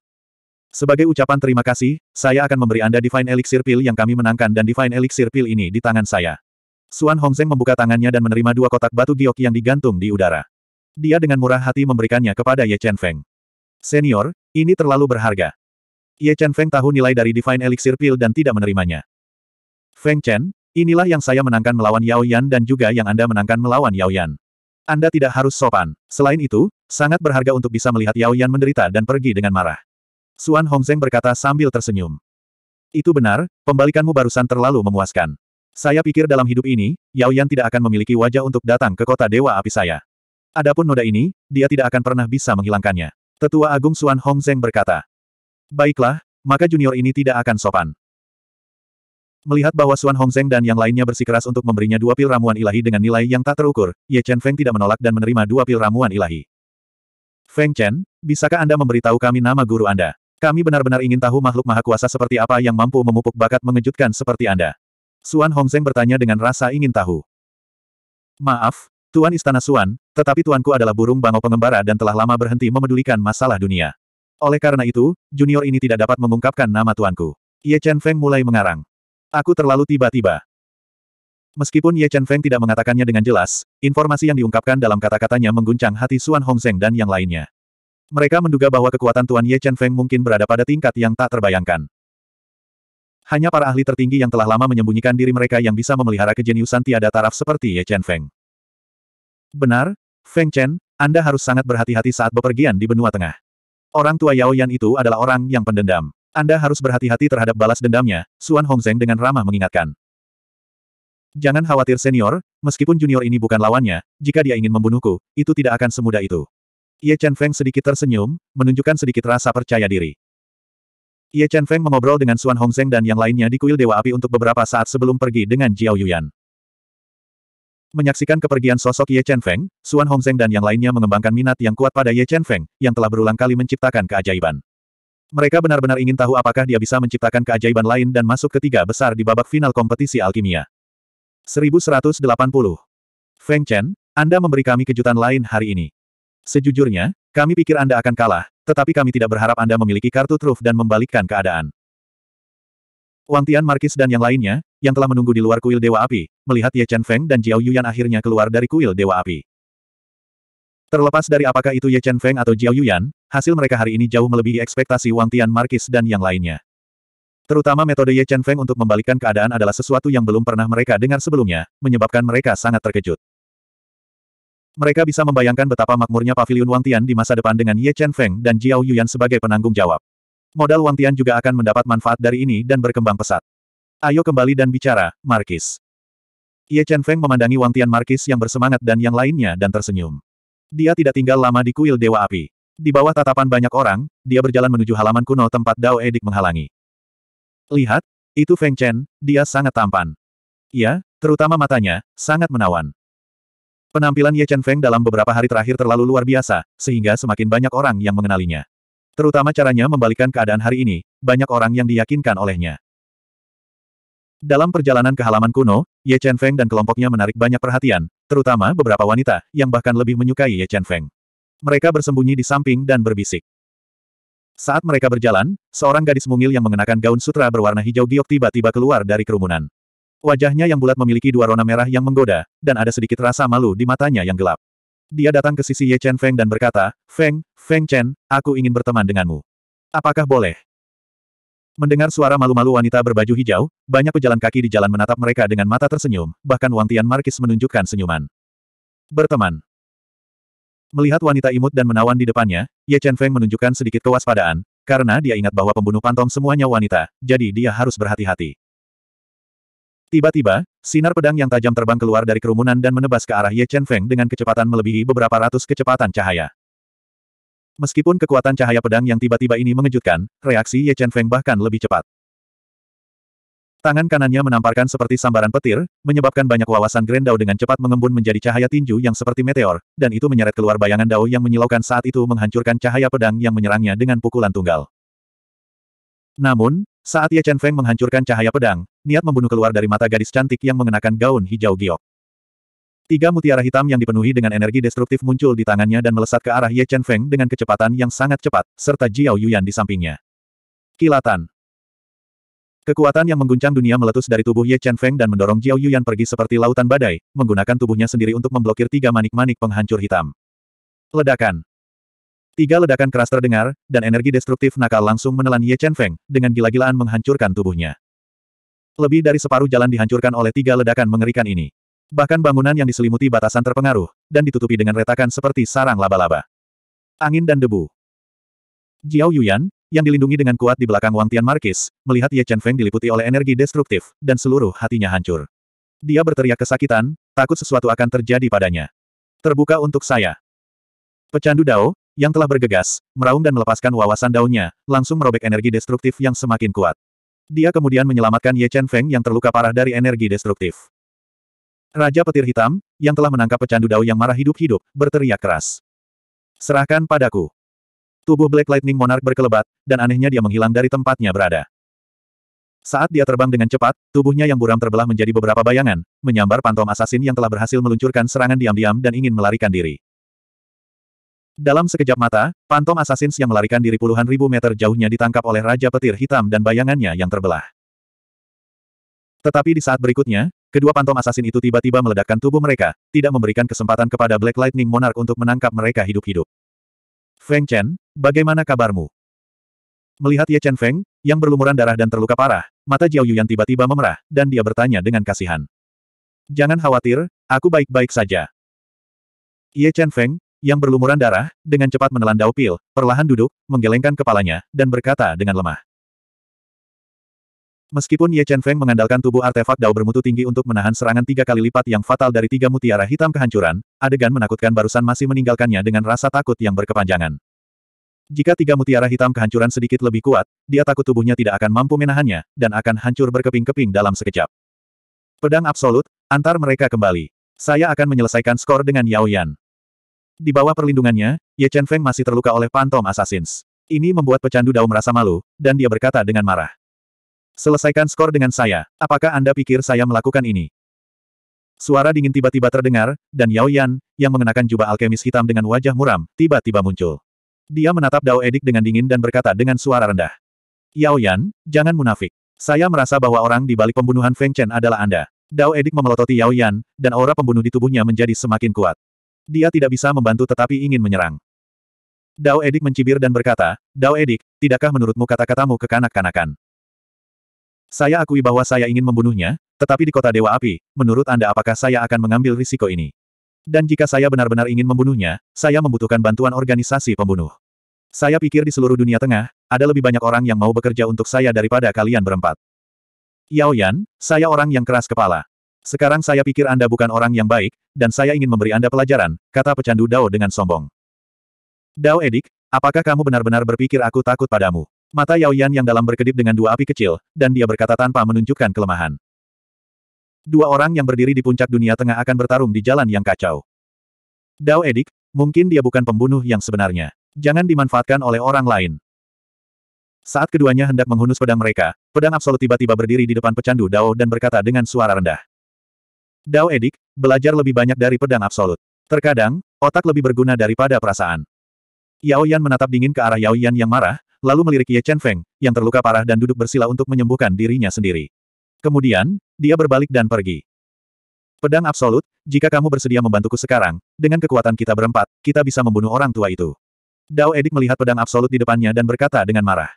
Sebagai ucapan terima kasih, saya akan memberi Anda Divine Elixir Pill yang kami menangkan dan Divine Elixir Pill ini di tangan saya. Suan Hongzeng membuka tangannya dan menerima dua kotak batu giok yang digantung di udara. Dia dengan murah hati memberikannya kepada Ye Chen Feng. Senior, ini terlalu berharga. Ye Chen Feng tahu nilai dari Divine Elixir Pill dan tidak menerimanya. Feng Chen, inilah yang saya menangkan melawan Yao Yan dan juga yang Anda menangkan melawan Yao Yan. Anda tidak harus sopan. Selain itu, sangat berharga untuk bisa melihat Yao Yan menderita dan pergi dengan marah. Suan Hongzeng berkata sambil tersenyum. Itu benar, pembalikanmu barusan terlalu memuaskan. Saya pikir dalam hidup ini, Yao Yan tidak akan memiliki wajah untuk datang ke kota Dewa Api saya. Adapun noda ini, dia tidak akan pernah bisa menghilangkannya. Tetua Agung Suan Hongzeng berkata. Baiklah, maka junior ini tidak akan sopan. Melihat bahwa Suan Hongzeng dan yang lainnya bersikeras untuk memberinya dua pil ramuan ilahi dengan nilai yang tak terukur, Ye Chen Feng tidak menolak dan menerima dua pil ramuan ilahi. Feng Chen, bisakah Anda memberitahu kami nama guru Anda? Kami benar-benar ingin tahu makhluk maha kuasa seperti apa yang mampu memupuk bakat mengejutkan seperti Anda. Suan Hongzeng bertanya dengan rasa ingin tahu. Maaf, Tuan Istana Suan, tetapi tuanku adalah burung bangau pengembara dan telah lama berhenti memedulikan masalah dunia. Oleh karena itu, junior ini tidak dapat mengungkapkan nama tuanku. Ye Chen Feng mulai mengarang. Aku terlalu tiba-tiba. Meskipun Ye Chen Feng tidak mengatakannya dengan jelas, informasi yang diungkapkan dalam kata-katanya mengguncang hati Suan Hongzeng dan yang lainnya. Mereka menduga bahwa kekuatan Tuan Ye Chen Feng mungkin berada pada tingkat yang tak terbayangkan. Hanya para ahli tertinggi yang telah lama menyembunyikan diri mereka yang bisa memelihara kejeniusan tiada taraf seperti Ye Chen Feng. Benar, Feng Chen, Anda harus sangat berhati-hati saat bepergian di benua tengah. Orang tua Yao Yan itu adalah orang yang pendendam. Anda harus berhati-hati terhadap balas dendamnya, Suan Hongzeng dengan ramah mengingatkan. Jangan khawatir senior, meskipun junior ini bukan lawannya, jika dia ingin membunuhku, itu tidak akan semudah itu. Ye Chen Feng sedikit tersenyum, menunjukkan sedikit rasa percaya diri. Ye Chen Feng mengobrol dengan Xuan Hongzeng dan yang lainnya di kuil Dewa Api untuk beberapa saat sebelum pergi dengan Jiao Yuyan. Menyaksikan kepergian sosok Ye Chen Feng, Xuan Hongzeng dan yang lainnya mengembangkan minat yang kuat pada Ye Chen Feng, yang telah berulang kali menciptakan keajaiban. Mereka benar-benar ingin tahu apakah dia bisa menciptakan keajaiban lain dan masuk ketiga besar di babak final kompetisi alkimia. 1180. Feng Chen, Anda memberi kami kejutan lain hari ini. Sejujurnya, kami pikir Anda akan kalah, tetapi kami tidak berharap Anda memiliki kartu truf dan membalikkan keadaan. Wang Tian Markis dan yang lainnya, yang telah menunggu di luar kuil Dewa Api, melihat Ye Chen Feng dan Jiao Yuyan akhirnya keluar dari kuil Dewa Api. Terlepas dari apakah itu Ye Chen Feng atau Jiao Yuyan, hasil mereka hari ini jauh melebihi ekspektasi Wang Tian Markis dan yang lainnya. Terutama metode Ye Chen Feng untuk membalikkan keadaan adalah sesuatu yang belum pernah mereka dengar sebelumnya, menyebabkan mereka sangat terkejut. Mereka bisa membayangkan betapa makmurnya Pavilion Wang Tian di masa depan dengan Ye Chen Feng dan Jiao Yuan sebagai penanggung jawab. Modal Wang Tian juga akan mendapat manfaat dari ini dan berkembang pesat. Ayo kembali dan bicara, Markis. Ye Chen Feng memandangi Wang Tian Markis yang bersemangat dan yang lainnya dan tersenyum. Dia tidak tinggal lama di kuil Dewa Api. Di bawah tatapan banyak orang, dia berjalan menuju halaman kuno tempat Dao Edik menghalangi. Lihat, itu Feng Chen, dia sangat tampan. Ya, terutama matanya, sangat menawan. Penampilan Ye Chen Feng dalam beberapa hari terakhir terlalu luar biasa, sehingga semakin banyak orang yang mengenalinya. Terutama caranya membalikan keadaan hari ini, banyak orang yang diyakinkan olehnya. Dalam perjalanan ke halaman kuno, Ye Chen Feng dan kelompoknya menarik banyak perhatian, terutama beberapa wanita, yang bahkan lebih menyukai Ye Chen Feng. Mereka bersembunyi di samping dan berbisik. Saat mereka berjalan, seorang gadis mungil yang mengenakan gaun sutra berwarna hijau giok tiba-tiba keluar dari kerumunan. Wajahnya yang bulat memiliki dua rona merah yang menggoda, dan ada sedikit rasa malu di matanya yang gelap. Dia datang ke sisi Ye Chen Feng dan berkata, Feng, Feng Chen, aku ingin berteman denganmu. Apakah boleh? Mendengar suara malu-malu wanita berbaju hijau, banyak pejalan kaki di jalan menatap mereka dengan mata tersenyum, bahkan Wang Tian Markis menunjukkan senyuman. Berteman. Melihat wanita imut dan menawan di depannya, Ye Chen Feng menunjukkan sedikit kewaspadaan, karena dia ingat bahwa pembunuh pantom semuanya wanita, jadi dia harus berhati-hati. Tiba-tiba, sinar pedang yang tajam terbang keluar dari kerumunan dan menebas ke arah Ye Chen Feng dengan kecepatan melebihi beberapa ratus kecepatan cahaya. Meskipun kekuatan cahaya pedang yang tiba-tiba ini mengejutkan, reaksi Ye Chen Feng bahkan lebih cepat. Tangan kanannya menamparkan seperti sambaran petir, menyebabkan banyak wawasan Dao dengan cepat mengembun menjadi cahaya tinju yang seperti meteor, dan itu menyeret keluar bayangan Dao yang menyilaukan saat itu menghancurkan cahaya pedang yang menyerangnya dengan pukulan tunggal. Namun, saat Ye Chen Feng menghancurkan cahaya pedang, niat membunuh keluar dari mata gadis cantik yang mengenakan gaun hijau giok. Tiga mutiara hitam yang dipenuhi dengan energi destruktif muncul di tangannya dan melesat ke arah Ye Chen Feng dengan kecepatan yang sangat cepat, serta Jiao Yuyan di sampingnya. Kilatan Kekuatan yang mengguncang dunia meletus dari tubuh Ye Chen Feng dan mendorong Jiao Yuyan pergi seperti lautan badai, menggunakan tubuhnya sendiri untuk memblokir tiga manik-manik penghancur hitam. Ledakan Tiga ledakan keras terdengar, dan energi destruktif nakal langsung menelan Ye Chen Feng, dengan gila-gilaan menghancurkan tubuhnya. Lebih dari separuh jalan dihancurkan oleh tiga ledakan mengerikan ini. Bahkan bangunan yang diselimuti batasan terpengaruh, dan ditutupi dengan retakan seperti sarang laba-laba. Angin dan debu. Jiao Yuyan, yang dilindungi dengan kuat di belakang Wang Tian Markis, melihat Ye Chen Feng diliputi oleh energi destruktif, dan seluruh hatinya hancur. Dia berteriak kesakitan, takut sesuatu akan terjadi padanya. Terbuka untuk saya. Pecandu Dao, yang telah bergegas, meraung dan melepaskan wawasan daunnya, langsung merobek energi destruktif yang semakin kuat. Dia kemudian menyelamatkan Ye Chen Feng yang terluka parah dari energi destruktif. Raja Petir Hitam, yang telah menangkap pecandu dao yang marah hidup-hidup, berteriak keras. Serahkan padaku. Tubuh Black Lightning Monarch berkelebat, dan anehnya dia menghilang dari tempatnya berada. Saat dia terbang dengan cepat, tubuhnya yang buram terbelah menjadi beberapa bayangan, menyambar pantom asasin yang telah berhasil meluncurkan serangan diam-diam dan ingin melarikan diri. Dalam sekejap mata, pantom assassins yang melarikan diri puluhan ribu meter jauhnya ditangkap oleh Raja Petir Hitam dan bayangannya yang terbelah. Tetapi di saat berikutnya, kedua pantom asasin itu tiba-tiba meledakkan tubuh mereka, tidak memberikan kesempatan kepada Black Lightning Monarch untuk menangkap mereka hidup-hidup. Feng Chen, bagaimana kabarmu? Melihat Ye Chen Feng, yang berlumuran darah dan terluka parah, mata Jiao Yuyan tiba-tiba memerah, dan dia bertanya dengan kasihan. Jangan khawatir, aku baik-baik saja. Ye Chen Feng, yang berlumuran darah, dengan cepat menelan pil, perlahan duduk, menggelengkan kepalanya, dan berkata dengan lemah. Meskipun Ye Chen Feng mengandalkan tubuh artefak dao bermutu tinggi untuk menahan serangan tiga kali lipat yang fatal dari tiga mutiara hitam kehancuran, adegan menakutkan barusan masih meninggalkannya dengan rasa takut yang berkepanjangan. Jika tiga mutiara hitam kehancuran sedikit lebih kuat, dia takut tubuhnya tidak akan mampu menahannya, dan akan hancur berkeping-keping dalam sekejap. Pedang absolut, antar mereka kembali. Saya akan menyelesaikan skor dengan Yao Yan. Di bawah perlindungannya, Ye Chen Feng masih terluka oleh Phantom Assassins. Ini membuat pecandu Dao merasa malu, dan dia berkata dengan marah. Selesaikan skor dengan saya. Apakah Anda pikir saya melakukan ini? Suara dingin tiba-tiba terdengar, dan Yao Yan, yang mengenakan jubah alkemis hitam dengan wajah muram, tiba-tiba muncul. Dia menatap Dao Edik dengan dingin dan berkata dengan suara rendah. Yao Yan, jangan munafik. Saya merasa bahwa orang di balik pembunuhan Feng Chen adalah Anda. Dao Edik memelototi Yao Yan, dan aura pembunuh di tubuhnya menjadi semakin kuat. Dia tidak bisa membantu tetapi ingin menyerang. Dao Edik mencibir dan berkata, Dao Edik, tidakkah menurutmu kata-katamu kekanak-kanakan? Saya akui bahwa saya ingin membunuhnya, tetapi di kota Dewa Api, menurut Anda apakah saya akan mengambil risiko ini? Dan jika saya benar-benar ingin membunuhnya, saya membutuhkan bantuan organisasi pembunuh. Saya pikir di seluruh dunia tengah, ada lebih banyak orang yang mau bekerja untuk saya daripada kalian berempat. Yao Yan, saya orang yang keras kepala. Sekarang saya pikir Anda bukan orang yang baik, dan saya ingin memberi Anda pelajaran, kata pecandu Dao dengan sombong. Dao Edik, apakah kamu benar-benar berpikir aku takut padamu? Mata Yao Yan yang dalam berkedip dengan dua api kecil, dan dia berkata tanpa menunjukkan kelemahan. Dua orang yang berdiri di puncak dunia tengah akan bertarung di jalan yang kacau. Dao Edik, mungkin dia bukan pembunuh yang sebenarnya. Jangan dimanfaatkan oleh orang lain. Saat keduanya hendak menghunus pedang mereka, pedang absolut tiba-tiba berdiri di depan pecandu Dao dan berkata dengan suara rendah. Dao Edik, belajar lebih banyak dari pedang absolut. Terkadang, otak lebih berguna daripada perasaan. Yao Yan menatap dingin ke arah Yao Yan yang marah, lalu melirik Ye Chen Feng, yang terluka parah dan duduk bersila untuk menyembuhkan dirinya sendiri. Kemudian, dia berbalik dan pergi. Pedang absolut, jika kamu bersedia membantuku sekarang, dengan kekuatan kita berempat, kita bisa membunuh orang tua itu. Dao Edik melihat pedang absolut di depannya dan berkata dengan marah.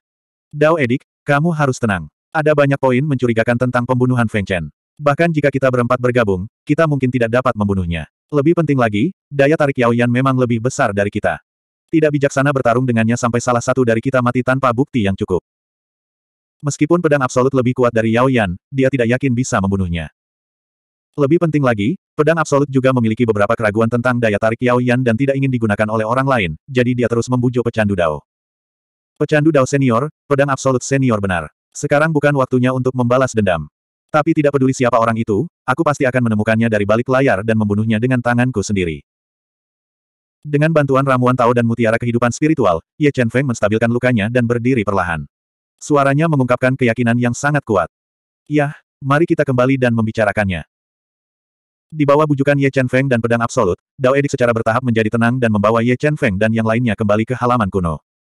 Dao Edik, kamu harus tenang. Ada banyak poin mencurigakan tentang pembunuhan Feng Chen. Bahkan jika kita berempat bergabung, kita mungkin tidak dapat membunuhnya. Lebih penting lagi, daya tarik Yao Yan memang lebih besar dari kita. Tidak bijaksana bertarung dengannya sampai salah satu dari kita mati tanpa bukti yang cukup. Meskipun pedang absolut lebih kuat dari Yao Yan, dia tidak yakin bisa membunuhnya. Lebih penting lagi, pedang absolut juga memiliki beberapa keraguan tentang daya tarik Yao Yan dan tidak ingin digunakan oleh orang lain, jadi dia terus membujuk pecandu Dao. Pecandu Dao senior, pedang absolut senior benar. Sekarang bukan waktunya untuk membalas dendam. Tapi tidak peduli siapa orang itu, aku pasti akan menemukannya dari balik layar dan membunuhnya dengan tanganku sendiri. Dengan bantuan ramuan Tao dan mutiara kehidupan spiritual, Ye Chen Feng menstabilkan lukanya dan berdiri perlahan. Suaranya mengungkapkan keyakinan yang sangat kuat. Yah, mari kita kembali dan membicarakannya. Di bawah bujukan Ye Chen Feng dan pedang absolut, Dao Edik secara bertahap menjadi tenang dan membawa Ye Chen Feng dan yang lainnya kembali ke halaman kuno.